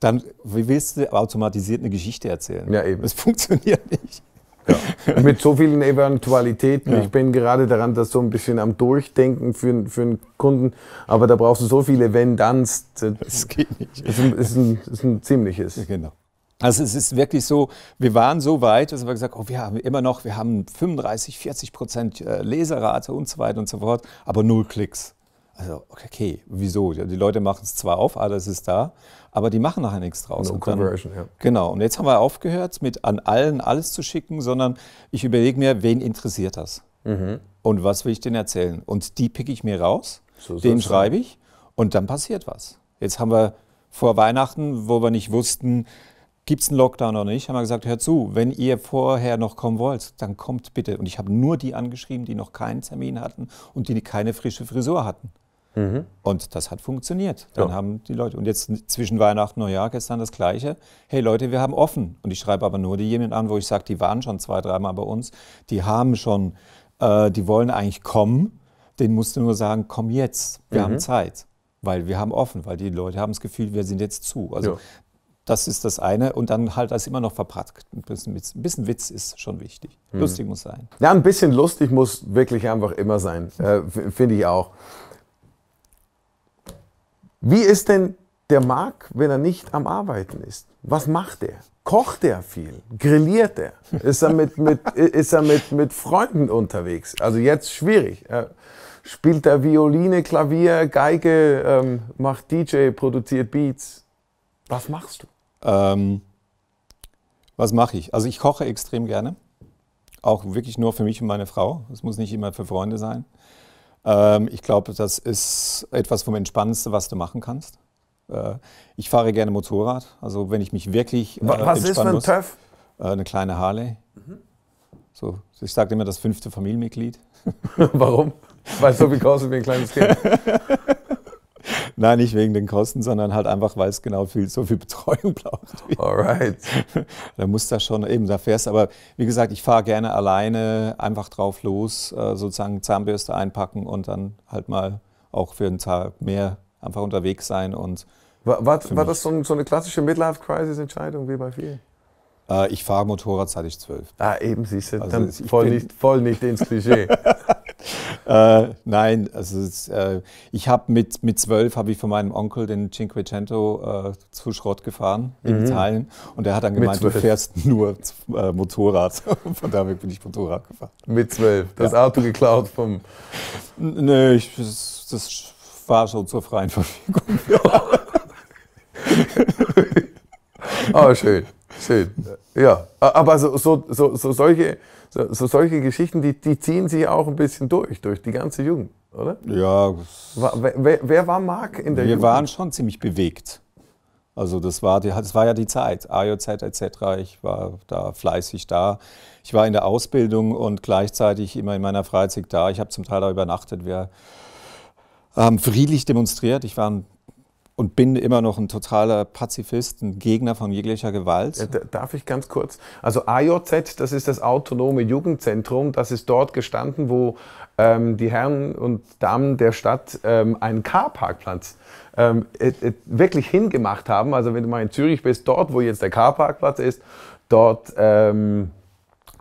dann wie willst du automatisiert eine Geschichte erzählen? Ja, eben. Das funktioniert nicht. Ja. (laughs) Mit so vielen Eventualitäten. Ja. Ich bin gerade daran, das so ein bisschen am Durchdenken für, für einen Kunden. Aber da brauchst du so viele Wenn-Danns. Das geht nicht. Das ist ein, ist ein, ist ein ziemliches. Ja, genau. Also es ist wirklich so, wir waren so weit, dass wir gesagt haben, oh, wir haben immer noch, wir haben 35, 40 Prozent äh, Leserrate und so weiter und so fort, aber null Klicks. Also, okay, wieso? Die Leute machen es zwar auf, alles ist da, aber die machen nachher nichts draus. No und dann, Conversion, ja. Genau, und jetzt haben wir aufgehört, mit an allen alles zu schicken, sondern ich überlege mir, wen interessiert das? Mhm. Und was will ich denen erzählen? Und die picke ich mir raus, so, so, den so. schreibe ich und dann passiert was. Jetzt haben wir vor Weihnachten, wo wir nicht wussten, gibt es einen Lockdown oder nicht, haben wir gesagt, hört zu, wenn ihr vorher noch kommen wollt, dann kommt bitte. Und ich habe nur die angeschrieben, die noch keinen Termin hatten und die keine frische Frisur hatten. Mhm. Und das hat funktioniert. Dann ja. haben die Leute, und jetzt zwischen Weihnachten und Neujahr gestern das Gleiche. Hey Leute, wir haben offen. Und ich schreibe aber nur diejenigen an, wo ich sage, die waren schon zwei, dreimal bei uns, die haben schon, äh, die wollen eigentlich kommen. Den musst du nur sagen, komm jetzt, wir mhm. haben Zeit weil wir haben offen, weil die Leute haben das Gefühl, wir sind jetzt zu. Also ja. Das ist das eine. Und dann halt das immer noch verpratzt. Ein bisschen, Witz, ein bisschen Witz ist schon wichtig. Hm. Lustig muss sein. Ja, ein bisschen lustig muss wirklich einfach immer sein. Äh, Finde ich auch. Wie ist denn der Marc, wenn er nicht am Arbeiten ist? Was macht er? Kocht er viel? Grilliert er? Ist er mit, mit, (laughs) ist er mit, mit Freunden unterwegs? Also jetzt schwierig. Äh, spielt er Violine, Klavier, Geige, ähm, macht DJ, produziert Beats? Was machst du? Ähm, was mache ich? Also ich koche extrem gerne. Auch wirklich nur für mich und meine Frau. Es muss nicht immer für Freunde sein. Ähm, ich glaube, das ist etwas vom Entspannendsten, was du machen kannst. Äh, ich fahre gerne Motorrad. Also wenn ich mich wirklich äh, Was ist für ein muss, Äh, eine kleine Harley. So, ich sage immer das fünfte Familienmitglied. (laughs) Warum? Weil so viel kostet wie ein kleines Kind. (laughs) Nein, nicht wegen den Kosten, sondern halt einfach, weil es genau viel, so viel Betreuung (laughs) braucht. Alright. da muss da schon eben, da fährst aber wie gesagt, ich fahre gerne alleine einfach drauf los, äh, sozusagen Zahnbürste einpacken und dann halt mal auch für einen Tag mehr einfach unterwegs sein und war, war, das so, ein, so, eine klassische Midlife-Crisis-Entscheidung wie bei vielen? Äh, ich fahre Motorrad seit ich zwölf. Ah, eben, Sie sind also voll, nicht, voll nicht ins Klischee. (laughs) Äh, nein, also es, äh, ich habe mit, mit zwölf habe ich von meinem Onkel den Cinquecento äh, zu Schrott gefahren mhm. in Italien und er hat dann gemeint, du fährst (laughs) nur äh, Motorrad. (laughs) von daher bin ich Motorrad gefahren. Mit zwölf, das ja. Auto geklaut vom. Nö, ich, das, das war schon zur freien Verfügung. Aber (laughs) oh, schön. Schön. Ja, aber so, so, so, so solche, so, so, solche Geschichten, die, die ziehen sich auch ein bisschen durch, durch die ganze Jugend, oder? Ja. War, wer, wer, war Marc in der Wir Jugend? Wir waren schon ziemlich bewegt. Also das war, die, das war ja die Zeit, AJZ etc. Ich war da fleißig da. Ich war in der Ausbildung und gleichzeitig immer in meiner Freizeit da. Ich habe zum Teil da übernachtet. Wir haben friedlich demonstriert. Ich war ein und bin immer noch ein totaler Pazifist, ein Gegner von jeglicher Gewalt. Ja, darf ich ganz kurz? Also AJZ, das ist das autonome Jugendzentrum, das ist dort gestanden, wo ähm, die Herren und Damen der Stadt ähm, einen K-Parkplatz ähm, äh, äh, wirklich hingemacht haben. Also wenn du mal in Zürich bist, dort, wo jetzt der K-Parkplatz ist, dort... Ähm,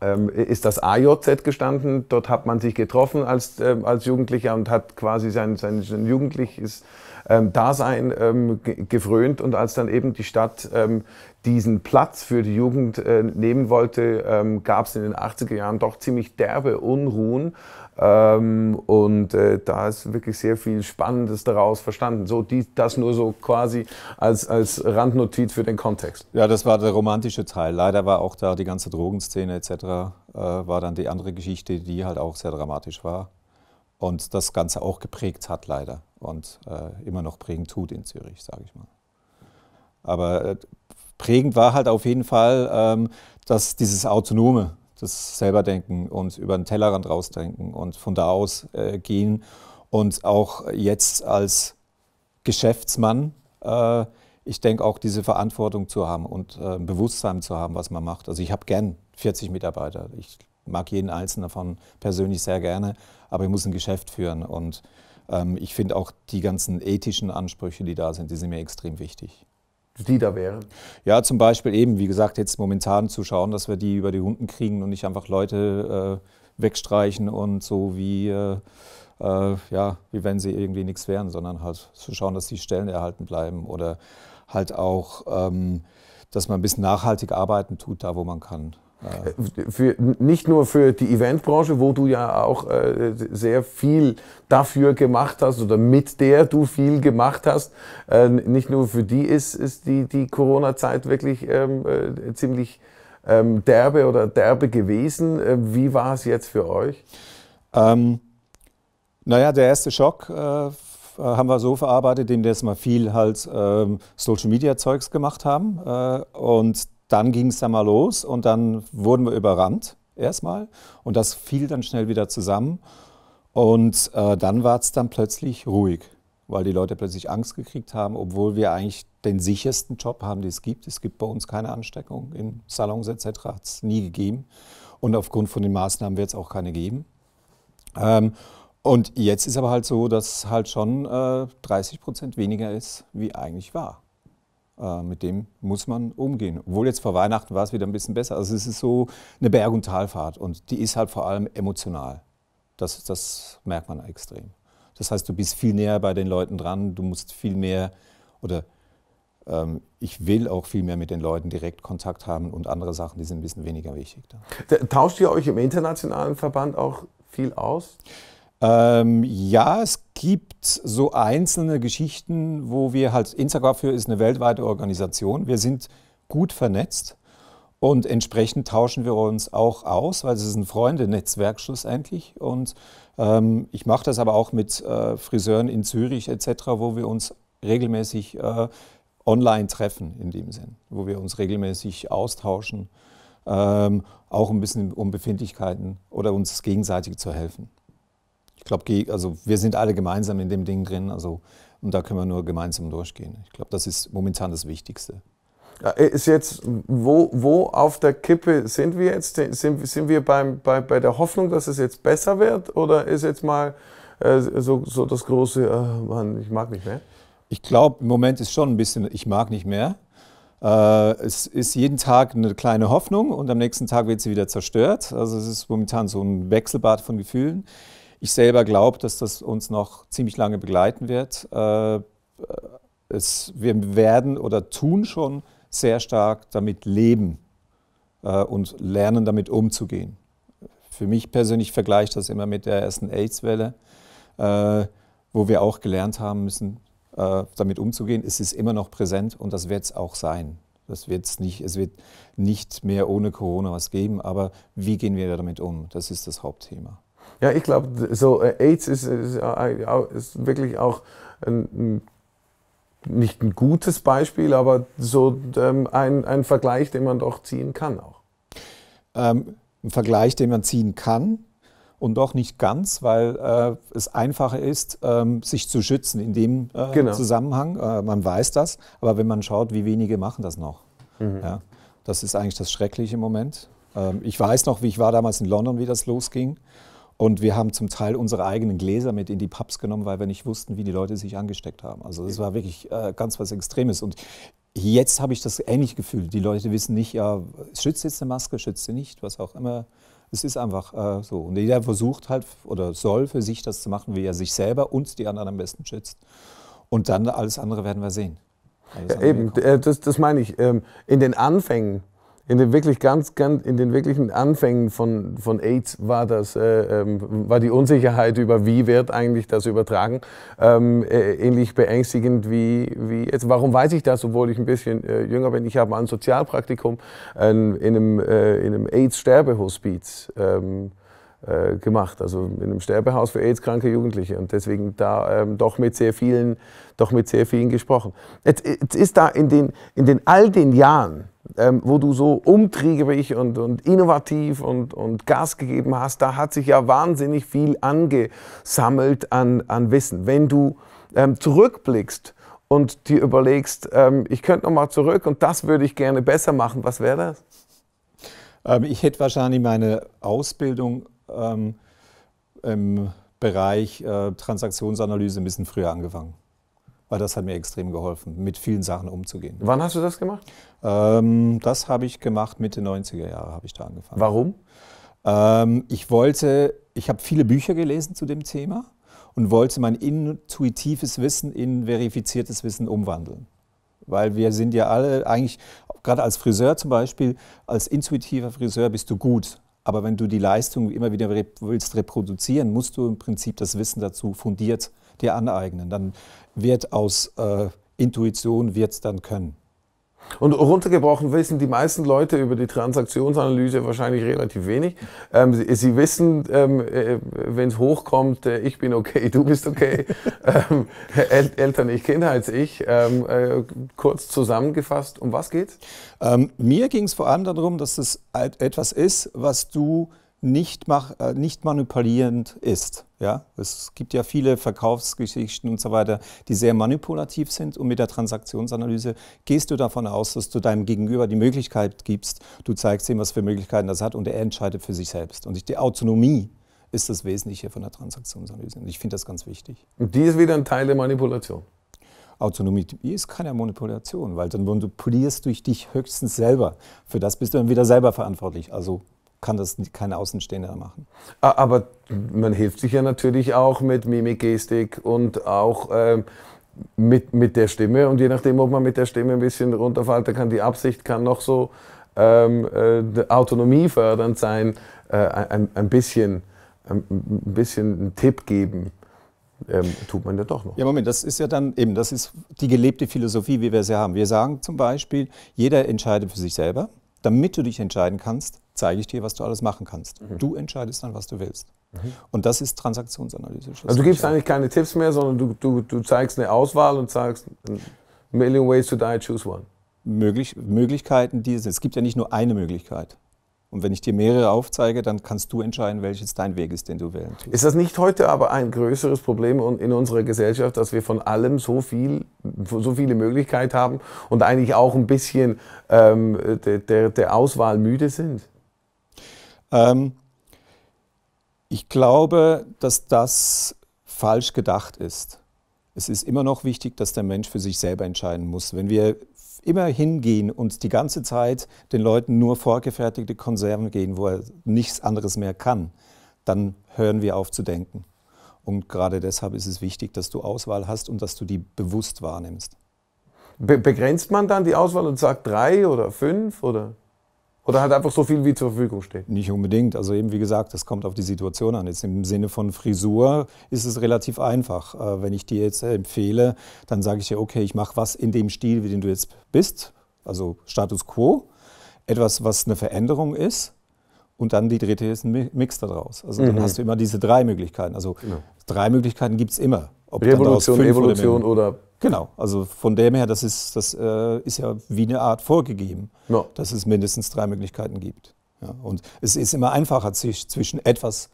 ähm ist das AJZ gestanden. Dort hat man sich getroffen als, äh, als Jugendlicher und hat quasi sein, sein, sein jugendliches ähm, Dasein ähm, gefrönt. Und als dann eben die Stadt ähm, diesen Platz für die Jugend äh, nehmen wollte, ähm, gab es in den 80er Jahren doch ziemlich derbe Unruhen. Ähm, und äh, da ist wirklich sehr viel Spannendes daraus verstanden. So, die, das nur so quasi als, als Randnotiz für den Kontext. Ja, das war der romantische Teil. Leider war auch da die ganze Drogenszene etc. Äh, war dann die andere Geschichte, die halt auch sehr dramatisch war und das Ganze auch geprägt hat leider und äh, immer noch prägend tut in Zürich, sage ich mal. Aber äh, prägend war halt auf jeden Fall, ähm, dass dieses Autonome, das Selberdenken und über den Tellerrand rausdenken und von da aus äh, gehen und auch jetzt als Geschäftsmann, äh, ich denke auch diese Verantwortung zu haben und äh, Bewusstsein zu haben, was man macht. Also ich habe gern 40 Mitarbeiter. Ich mag jeden Einzelnen davon persönlich sehr gerne, aber ich muss ein Geschäft führen. Und ähm, ich finde auch die ganzen ethischen Ansprüche, die da sind, die sind mir extrem wichtig. Die da wären? Ja, zum Beispiel eben, wie gesagt, jetzt momentan zu schauen, dass wir die über die Hunden kriegen und nicht einfach Leute äh, wegstreichen und so wie, äh, äh, ja, wie wenn sie irgendwie nichts wären, sondern halt zu schauen, dass die Stellen erhalten bleiben oder halt auch, ähm, dass man ein bisschen nachhaltig arbeiten tut, da wo man kann. Ja. Äh, für, nicht nur für die Eventbranche, wo du ja auch äh, sehr viel dafür gemacht hast oder mit der du viel gemacht hast. Äh, nicht nur für die ist, ist die, die Corona-Zeit wirklich ähm, äh, ziemlich ähm, derbe oder derbe gewesen. Äh, wie war es jetzt für euch? Ähm, naja, der erste Schock äh, haben wir so verarbeitet, indem wir viel halt ähm, Social-Media-Zeugs gemacht haben und dann ging es dann mal los und dann wurden wir überrannt erstmal und das fiel dann schnell wieder zusammen und äh, dann war es dann plötzlich ruhig, weil die Leute plötzlich Angst gekriegt haben, obwohl wir eigentlich den sichersten Job haben, den es gibt. Es gibt bei uns keine Ansteckung in Salons etc. hat es nie gegeben und aufgrund von den Maßnahmen wird es auch keine geben. Ähm, und jetzt ist aber halt so, dass halt schon äh, 30 Prozent weniger ist, wie eigentlich war. Äh, mit dem muss man umgehen. Obwohl jetzt vor Weihnachten war es wieder ein bisschen besser. Also es ist so eine Berg- und Talfahrt und die ist halt vor allem emotional. Das, das merkt man extrem. Das heißt, du bist viel näher bei den Leuten dran, du musst viel mehr oder ähm, ich will auch viel mehr mit den Leuten direkt Kontakt haben und andere Sachen, die sind ein bisschen weniger wichtig. Tauscht ihr euch im internationalen Verband auch viel aus? Ähm, ja, es gibt gibt so einzelne Geschichten, wo wir halt, Instagram für ist eine weltweite Organisation, wir sind gut vernetzt und entsprechend tauschen wir uns auch aus, weil es ist ein Freunde-Netzwerk schlussendlich und ähm, ich mache das aber auch mit äh, Friseuren in Zürich etc., wo wir uns regelmäßig äh, online treffen in dem Sinn, wo wir uns regelmäßig austauschen, ähm, auch ein bisschen um Befindlichkeiten oder uns gegenseitig zu helfen. Ich glaube, also wir sind alle gemeinsam in dem Ding drin. Also, und da können wir nur gemeinsam durchgehen. Ich glaube, das ist momentan das Wichtigste. Äh, ist jetzt, wo, wo auf der Kippe sind wir jetzt? Äh, sind, sind wir beim, bei, bei der Hoffnung, dass es jetzt besser wird? Oder ist jetzt mal äh, so, so das große, äh, Mann, ich mag nicht mehr? Ich glaube, im Moment ist schon ein bisschen, ich mag nicht mehr. Äh, es ist jeden Tag eine kleine Hoffnung und am nächsten Tag wird sie wieder zerstört. Also es ist momentan so ein Wechselbad von Gefühlen. Ich selber glaube, dass das uns noch ziemlich lange begleiten wird. Äh, es, wir werden oder tun schon sehr stark damit leben äh, und lernen, damit umzugehen. Für mich persönlich vergleicht das immer mit der ersten AIDS-Welle, äh, wo wir auch gelernt haben müssen, damit umzugehen. Es ist immer noch präsent und das wird es auch sein. Das wird's nicht, es wird nicht mehr ohne Corona was geben, aber wie gehen wir damit um? Das ist das Hauptthema. Ja, ich glaube, so äh, AIDS ist, ist, äh, ist, wirklich auch ein, nicht ein gutes Beispiel, aber so ähm, ein, ein Vergleich, den man doch ziehen kann auch. Ähm, ein Vergleich, den man ziehen kann und doch nicht ganz, weil äh, es einfacher ist, ähm, sich zu schützen in dem äh, genau. Zusammenhang. Äh, man weiß das, aber wenn man schaut, wie wenige machen das noch. Mhm. Ja, das ist eigentlich das Schreckliche im Moment. Ähm, ich weiß noch, wie ich war damals in London, wie das losging. Und wir haben zum Teil unsere eigenen Gläser mit in die Pubs genommen, weil wir nicht wussten, wie die Leute sich angesteckt haben. Also das war wirklich äh, ganz was Extremes. Und jetzt habe ich das ähnlich gefühlt. Die Leute wissen nicht, ja, schützt jetzt eine Maske, schützt sie nicht, was auch immer. Es ist einfach äh, so. Und jeder versucht halt oder soll für sich das zu machen, wie er sich selber und die anderen am besten schützt. Und dann alles andere werden wir sehen. Ja, eben, äh, das, das meine ich. Ähm, in den Anfängen in den wirklich ganz, ganz, in den wirklichen Anfängen von, von AIDS war das, äh, ähm, war die Unsicherheit über wie wird eigentlich das übertragen, ähm, äh, ähnlich beängstigend wie, wie jetzt. Warum weiß ich das, obwohl ich ein bisschen äh, jünger bin? Ich habe ein Sozialpraktikum ähm, in einem, äh, in einem AIDS-Sterbehospiz ähm, äh, gemacht, also in einem Sterbehaus für AIDS-kranke Jugendliche und deswegen da ähm, doch mit sehr vielen, doch mit sehr vielen gesprochen. Jetzt, jetzt ist da in den, in den all den Jahren, ähm, wo du so umtriebig und, und innovativ und, und Gas gegeben hast, da hat sich ja wahnsinnig viel angesammelt an, an Wissen. Wenn du ähm, zurückblickst und dir überlegst, ähm, ich könnte nochmal zurück und das würde ich gerne besser machen, was wäre das? Ähm, ich hätte wahrscheinlich meine Ausbildung ähm, im Bereich äh, Transaktionsanalyse ein bisschen früher angefangen weil das hat mir extrem geholfen, mit vielen Sachen umzugehen. Wann hast du das gemacht? Ähm, das habe ich gemacht Mitte 90er Jahre, habe ich da angefangen. Warum? Ähm, ich wollte, ich habe viele Bücher gelesen zu dem Thema und wollte mein intuitives Wissen in verifiziertes Wissen umwandeln. Weil wir sind ja alle eigentlich, gerade als Friseur zum Beispiel, als intuitiver Friseur bist du gut. Aber wenn du die Leistung immer wieder willst reproduzieren, musst du im Prinzip das Wissen dazu fundiert dir aneignen. Dann wird aus äh, Intuition, wird dann Können. Und runtergebrochen wissen die meisten Leute über die Transaktionsanalyse wahrscheinlich relativ wenig. Ähm, sie, sie, wissen, ähm, äh, wenn es hochkommt, äh, ich bin okay, du bist okay, (laughs) ähm, El Eltern, ich, Kindheits, ich. Ähm, äh, kurz zusammengefasst, um was geht's? Ähm, mir ging es vor allem darum, dass es etwas ist, was du nicht, mach, äh, nicht manipulierend ist. Ja? Es gibt ja viele Verkaufsgeschichten und so weiter, die sehr manipulativ sind. Und mit der Transaktionsanalyse gehst du davon aus, dass du deinem Gegenüber die Möglichkeit gibst, du zeigst ihm, was für Möglichkeiten das hat und er entscheidet für sich selbst. Und die Autonomie ist das Wesentliche von der Transaktionsanalyse. Und ich finde das ganz wichtig. Und die ist wieder ein Teil der Manipulation. Autonomie ist keine Manipulation, weil dann manipulierst du dich höchstens selber. Für das bist du dann wieder selber verantwortlich. Also kann das keine Außenstehende machen. Aber man hilft sich ja natürlich auch mit Mimikgestik und auch ähm, mit, mit der Stimme. Und je nachdem, ob man mit der Stimme ein bisschen runterfalten kann die Absicht kann noch so ähm, äh, autonomiefördernd sein, äh, ein, ein, bisschen, ein bisschen einen Tipp geben. Ähm, tut man ja doch noch. Ja, Moment, das ist ja dann eben, das ist die gelebte Philosophie, wie wir sie haben. Wir sagen zum Beispiel, jeder entscheidet für sich selber. Damit du dich entscheiden kannst, zeige ich dir, was du alles machen kannst. Mhm. Du entscheidest dann, was du willst. Mhm. Und das ist Transaktionsanalyse. Also du gibst eigentlich keine Tipps mehr, sondern du, du, du zeigst eine Auswahl und sagst, million ways to die, choose one. Möglich, Möglichkeiten, die es, es gibt ja nicht nur eine Möglichkeit. Und wenn ich dir mehrere aufzeige, dann kannst du entscheiden, welches dein Weg ist, den du wählen tust. Ist das nicht heute aber ein größeres Problem in unserer Gesellschaft, dass wir von allem so viel, so viele Möglichkeiten haben und eigentlich auch ein bisschen ähm, der, der, der Auswahl müde sind? Ähm, ich glaube, dass das falsch gedacht ist. Es ist immer noch wichtig, dass der Mensch für sich selber entscheiden muss. Wenn wir immer hingehen und die ganze Zeit den Leuten nur vorgefertigte Konserven geben, wo er nichts anderes mehr kann, dann hören wir auf zu denken. Und gerade deshalb ist es wichtig, dass du Auswahl hast und dass du die bewusst wahrnimmst. Be begrenzt man dann die Auswahl und sagt drei oder fünf oder? Oder halt einfach so viel, wie zur Verfügung steht? Nicht unbedingt. Also eben wie gesagt, das kommt auf die Situation an. Jetzt im Sinne von Frisur ist es relativ einfach. Äh, wenn ich dir jetzt empfehle, dann sage ich dir, okay, ich mache was in dem Stil, wie den du jetzt bist. Also Status Quo. Etwas, was eine Veränderung ist. Und dann die dritte ist ein Mix daraus. Also mhm. dann hast du immer diese drei Möglichkeiten. Also genau. drei Möglichkeiten gibt es immer. Ob Revolution, Evolution oder, oder. Genau, also von dem her, das ist, das, äh, ist ja wie eine Art vorgegeben, no. dass es mindestens drei Möglichkeiten gibt. Ja, und es ist immer einfacher, sich zwischen etwas,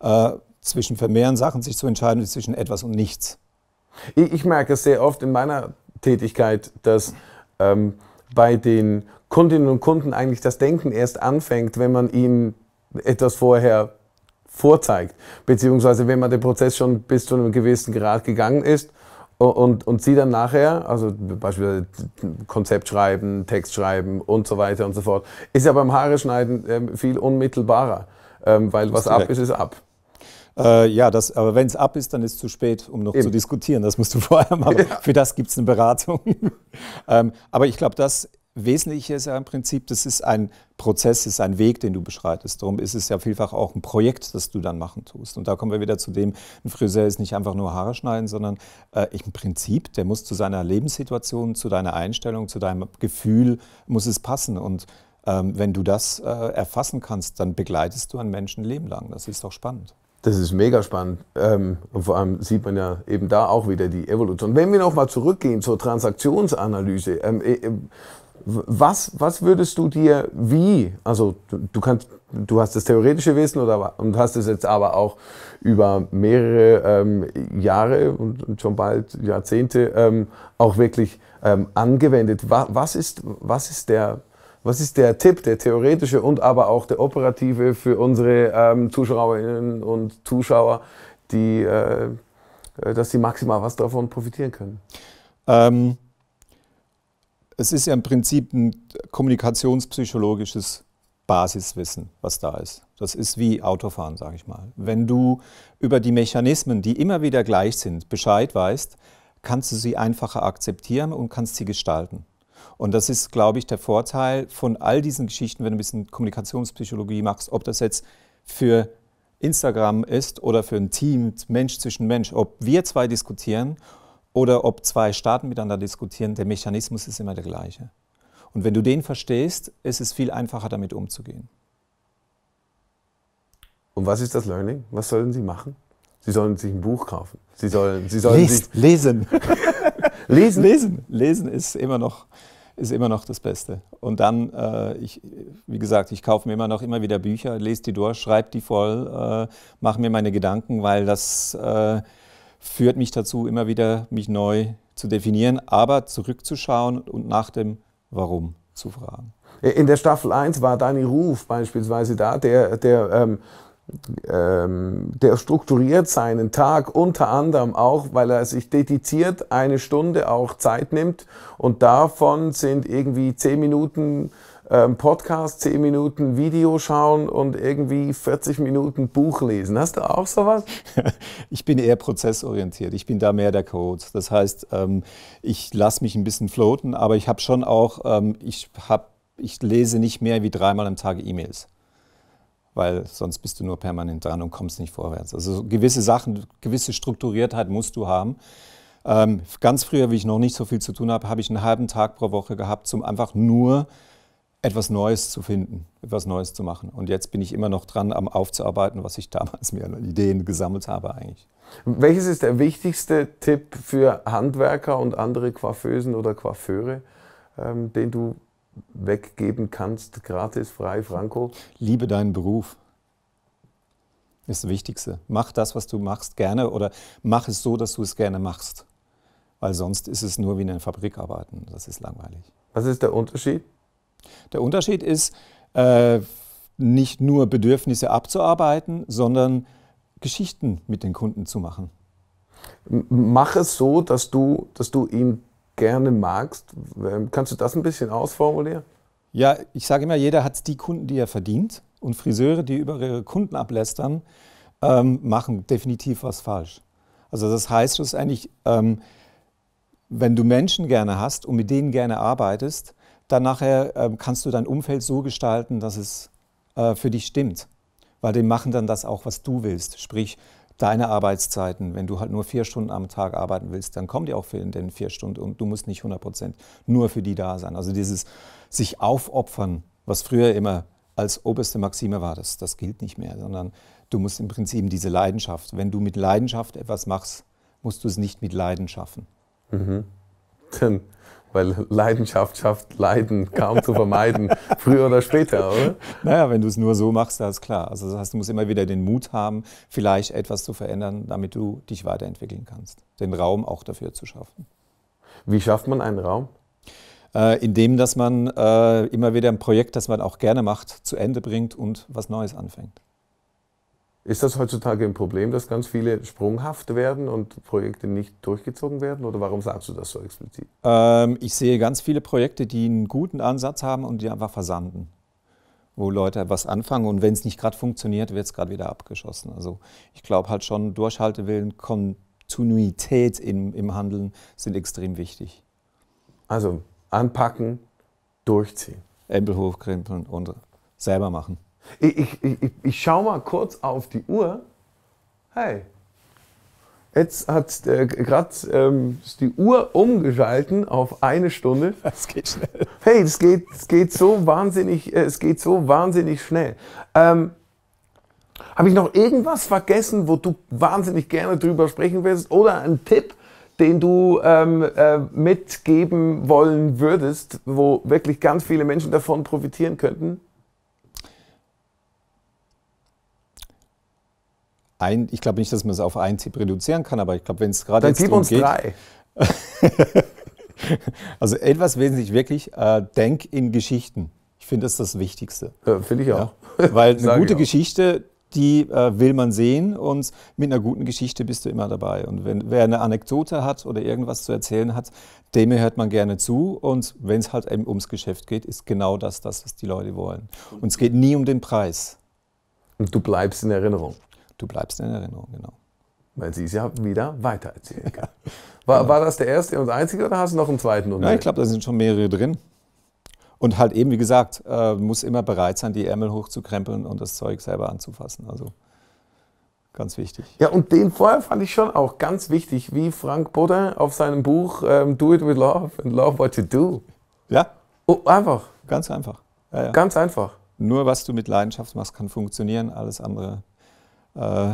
äh, zwischen vermehren Sachen sich zu entscheiden, zwischen etwas und nichts. Ich, ich merke es sehr oft in meiner Tätigkeit, dass ähm, bei den Kundinnen und Kunden eigentlich das Denken erst anfängt, wenn man ihnen etwas vorher vorzeigt. Beziehungsweise wenn man den Prozess schon bis zu einem gewissen Grad gegangen ist und, und sie dann nachher, also beispielsweise Konzept schreiben, Text schreiben und so weiter und so fort, ist ja beim Haare schneiden ähm, viel unmittelbarer, ähm, weil was ab ist, ist ab. Äh, ja, das, aber wenn es ab ist, dann ist es zu spät, um noch Eben. zu diskutieren. Das musst du (laughs) vorher machen. Ja. Für das gibt es eine Beratung. (laughs) ähm, aber ich glaube, das Wesentliche ist ja im Prinzip, das ist ein Prozess ist ein Weg, den du beschreitest. Darum ist es ja vielfach auch ein Projekt, das du dann machen tust. Und da kommen wir wieder zu dem, ein Friseur ist nicht einfach nur Haare schneiden, sondern äh, im Prinzip, der muss zu seiner Lebenssituation, zu deiner Einstellung, zu deinem Gefühl, muss es passen. Und ähm, wenn du das äh, erfassen kannst, dann begleitest du einen Menschen Leben lang. Das ist doch spannend. Das ist mega spannend. Ähm, und vor allem sieht man ja eben da auch wieder die Evolution. Wenn wir nochmal zurückgehen zur Transaktionsanalyse, ähm, äh, äh, was, was würdest du dir wie, also du, du kannst, du hast das theoretische Wissen oder, und hast es jetzt aber auch über mehrere ähm, Jahre und, und, schon bald Jahrzehnte ähm, auch wirklich ähm, angewendet. Was, was, ist, was, ist der, was ist der Tipp, der theoretische und aber auch der operative für unsere ähm, Zuschauerinnen und Zuschauer, die, äh, äh, dass sie maximal was davon profitieren können? Ähm, es ist ja im Prinzip ein kommunikationspsychologisches Basiswissen, was da ist. Das ist wie Autofahren, sage ich mal. Wenn du über die Mechanismen, die immer wieder gleich sind, Bescheid weißt, kannst du sie einfacher akzeptieren und kannst sie gestalten. Und das ist, glaube ich, der Vorteil von all diesen Geschichten, wenn du ein bisschen Kommunikationspsychologie machst, ob das jetzt für Instagram ist oder für ein Team, Mensch zwischen Mensch, ob wir zwei diskutieren oder ob zwei Staaten miteinander diskutieren, der Mechanismus ist immer der gleiche. Und wenn du den verstehst, ist es viel einfacher, damit umzugehen. Und was ist das Learning? Was sollen Sie machen? Sie sollen sich ein Buch kaufen. Sie sollen, Sie sollen Lest, sich lesen. (laughs) lesen. Lesen. Lesen ist immer noch, ist immer noch das Beste. Und dann, äh, ich, wie gesagt, ich kaufe mir immer noch immer wieder Bücher, lese die durch, schreibe die voll, äh, mache mir meine Gedanken, weil das äh, führt mich dazu, immer wieder mich neu zu definieren, aber zurückzuschauen und nach dem Warum zu fragen. In der Staffel 1 war Dani Ruf beispielsweise da, der, der ähm, ähm der strukturiert seinen Tag unter anderem auch, weil er sich dediziert eine Stunde auch Zeit nimmt und davon sind irgendwie zehn Minuten ähm, Podcast, 10 Minuten Video schauen und irgendwie 40 Minuten Buch lesen. Hast du auch sowas? (laughs) Ich bin eher prozessorientiert. Ich bin da mehr der Code. Das heißt, ähm, ich lasse mich ein bisschen floaten, aber ich habe schon auch, ähm, ich, hab, ich lese nicht mehr wie dreimal am Tag E-Mails. Weil sonst bist du nur permanent dran und kommst nicht vorwärts. Also gewisse Sachen, gewisse Strukturiertheit musst du haben. ganz früher, wie ich noch nicht so viel zu tun habe, habe ich einen halben Tag pro Woche gehabt, um einfach nur etwas Neues zu finden, etwas Neues zu machen. Und jetzt bin ich immer noch dran, am aufzuarbeiten, was ich damals mir an Ideen gesammelt habe eigentlich. Welches ist der wichtigste Tipp für Handwerker und andere Coiffeusen oder Coiffeure, ähm, den du weggeben kannst, gratis, frei, Franco? Liebe deinen Beruf. Ist das Wichtigste. Mach das, was du machst, gerne oder mach es so, dass du es gerne machst. Weil sonst ist es nur wie in einer Fabrik arbeiten. Das ist langweilig. Was ist der Unterschied der Unterschied ist, äh, nicht nur Bedürfnisse abzuarbeiten, sondern Geschichten mit den Kunden zu machen. Mach es so, dass du, dass du ihn gerne magst. Ähm, kannst du das ein bisschen ausformulieren? Ja, ich sage immer, jeder hat die Kunden, die er verdient. Und Friseure, die über ihre Kunden ablästern, ähm, machen definitiv was falsch. Also das heißt schlussendlich, ähm, wenn du Menschen gerne hast und mit denen gerne arbeitest, dann nachher äh, kannst du dein Umfeld so gestalten, dass es äh, für dich stimmt. Weil die machen dann das auch, was du willst. Sprich, deine Arbeitszeiten. Wenn du halt nur vier Stunden am Tag arbeiten willst, dann kommen die auch in den vier Stunden und du musst nicht 100 Prozent nur für die da sein. Also dieses sich aufopfern, was früher immer als oberste Maxime war, das, das gilt nicht mehr, sondern du musst im Prinzip diese Leidenschaft, wenn du mit Leidenschaft etwas machst, musst du es nicht mit Leiden schaffen. Mhm. Tim, weil Leidenschaft schafft Leiden kaum zu vermeiden, früher oder später, oder? Naja, wenn du es nur so machst, das ist klar. Also das heißt, du musst immer wieder den Mut haben, vielleicht etwas zu verändern, damit du dich weiterentwickeln kannst. Den Raum auch dafür zu schaffen. Wie schafft man einen Raum? Äh, indem, dass man äh, immer wieder ein Projekt, das man auch gerne macht, zu Ende bringt und was Neues anfängt. Ist das heutzutage ein Problem, dass ganz viele sprunghaft werden und Projekte nicht durchgezogen werden? Oder warum sagst du das so explizit? Ähm, ich sehe ganz viele Projekte, die einen guten Ansatz haben und die einfach versanden. Wo Leute was anfangen und wenn es nicht gerade funktioniert, wird es gerade wieder abgeschossen. Also ich glaube halt schon, Durchhaltewillen, Kontinuität im, im Handeln sind extrem wichtig. Also anpacken, durchziehen. Ämpel hochkrempeln und selber machen. Ich, ich, ich, ich schaue mal kurz auf die Uhr. Hey, Jetzt hat äh, gerade ähm, die Uhr umgeschalten auf eine Stunde. (laughs) Das geht schnell. Hey, es geht, geht so wahnsinnig, äh, es geht so wahnsinnig schnell. Ähm, Habe ich noch irgendwas vergessen, wo du wahnsinnig gerne drüber sprechen willst? Oder einen Tipp, den du ähm, äh, mitgeben wollen würdest, wo wirklich ganz viele Menschen davon profitieren könnten? ein, ich glaube nicht, dass man es auf einen Tipp reduzieren kann, aber ich glaube, wenn es gerade jetzt gib uns geht, drei. (laughs) also etwas wesentlich wirklich, äh, denk in Geschichten. Ich finde, das ist das Wichtigste. Ja, äh, finde ich auch. Ja, (laughs) weil (laughs) eine gute Geschichte, die äh, will man sehen und mit einer guten Geschichte bist du immer dabei. Und wenn wer eine Anekdote hat oder irgendwas zu erzählen hat, dem hört man gerne zu. Und wenn es halt eben ums Geschäft geht, ist genau das das, was die Leute wollen. Und es geht nie um den Preis. Und du bleibst in Erinnerung. Du bleibst in Erinnerung, genau. Weil sie es ja wieder weitererzählen kann. (laughs) War, war das der erste und einzige oder hast du noch einen zweiten? Ja, ich glaube, da sind schon mehrere drin. Und halt eben, wie gesagt, äh, muss immer bereit sein, die Ärmel hochzukrempeln und das Zeug selber anzufassen. Also ganz wichtig. Ja, und den vorher fand ich schon auch ganz wichtig, wie Frank Potter auf seinem Buch ähm, Do It With Love and Love What You Do. Ja. Oh, einfach. Ganz einfach. Ja, ja. Ganz einfach. Nur was du mit Leidenschaft machst, kann funktionieren. Alles andere äh,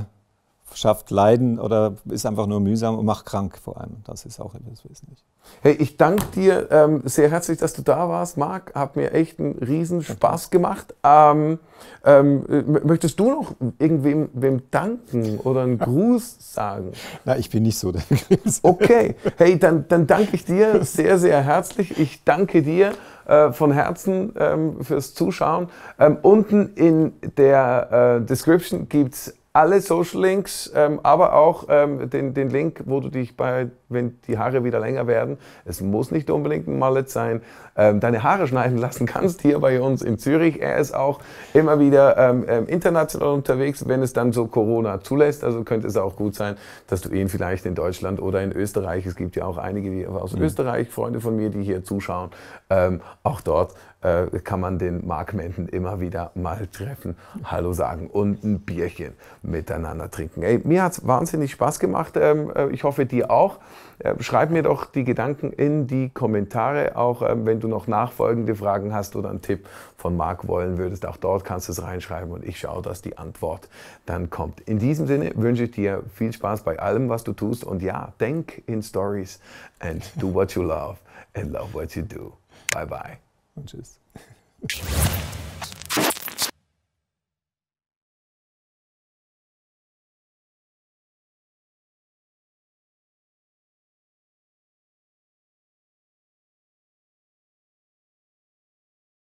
schafft Leiden oder ist einfach nur mühsam und macht krank vor allem. Das ist auch etwas Wesentliches. Hey, ich danke dir ähm, sehr herzlich, dass du da warst, Marc. Hat mir echt einen riesen Spaß gemacht. Ähm, ähm, möchtest du noch irgendwem wem danken oder einen Gruß sagen? Na, ich bin nicht so der Gruß. Okay, hey, dann, dann danke ich dir sehr, sehr herzlich. Ich danke dir äh, von Herzen ähm, fürs Zuschauen. Ähm, unten in der äh, Description gibt es alle Social Links, ähm, aber auch ähm, den, den Link, wo du dich bei, wenn die Haare wieder länger werden, es muss nicht unbedingt ein Mallet sein, ähm, deine Haare schneiden lassen (laughs) kannst hier bei uns in Zürich. Er ist auch immer wieder ähm, ähm, international unterwegs, wenn es dann so Corona zulässt. Also könnte es auch gut sein, dass du ihn vielleicht in Deutschland oder in Österreich, es gibt ja auch einige aus mhm. Österreich, Freunde von mir, die hier zuschauen, ähm, auch dort äh, kann man den Mark Menden immer wieder mal treffen, Hallo sagen und ein Bierchen miteinander trinken. Ey, mir hat's wahnsinnig Spaß gemacht. Ähm, äh, ich hoffe, dir auch. Äh, schreib mir doch die Gedanken in die Kommentare, auch ähm, wenn du noch nachfolgende Fragen hast oder einen Tipp von Marc wollen würdest. Auch dort kannst du es reinschreiben und ich schaue, dass die Antwort dann kommt. In diesem Sinne wünsche ich dir viel Spaß bei allem, was du tust. Und ja, denk in Stories and do what you love and love what you do. Bye bye. Und tschüss.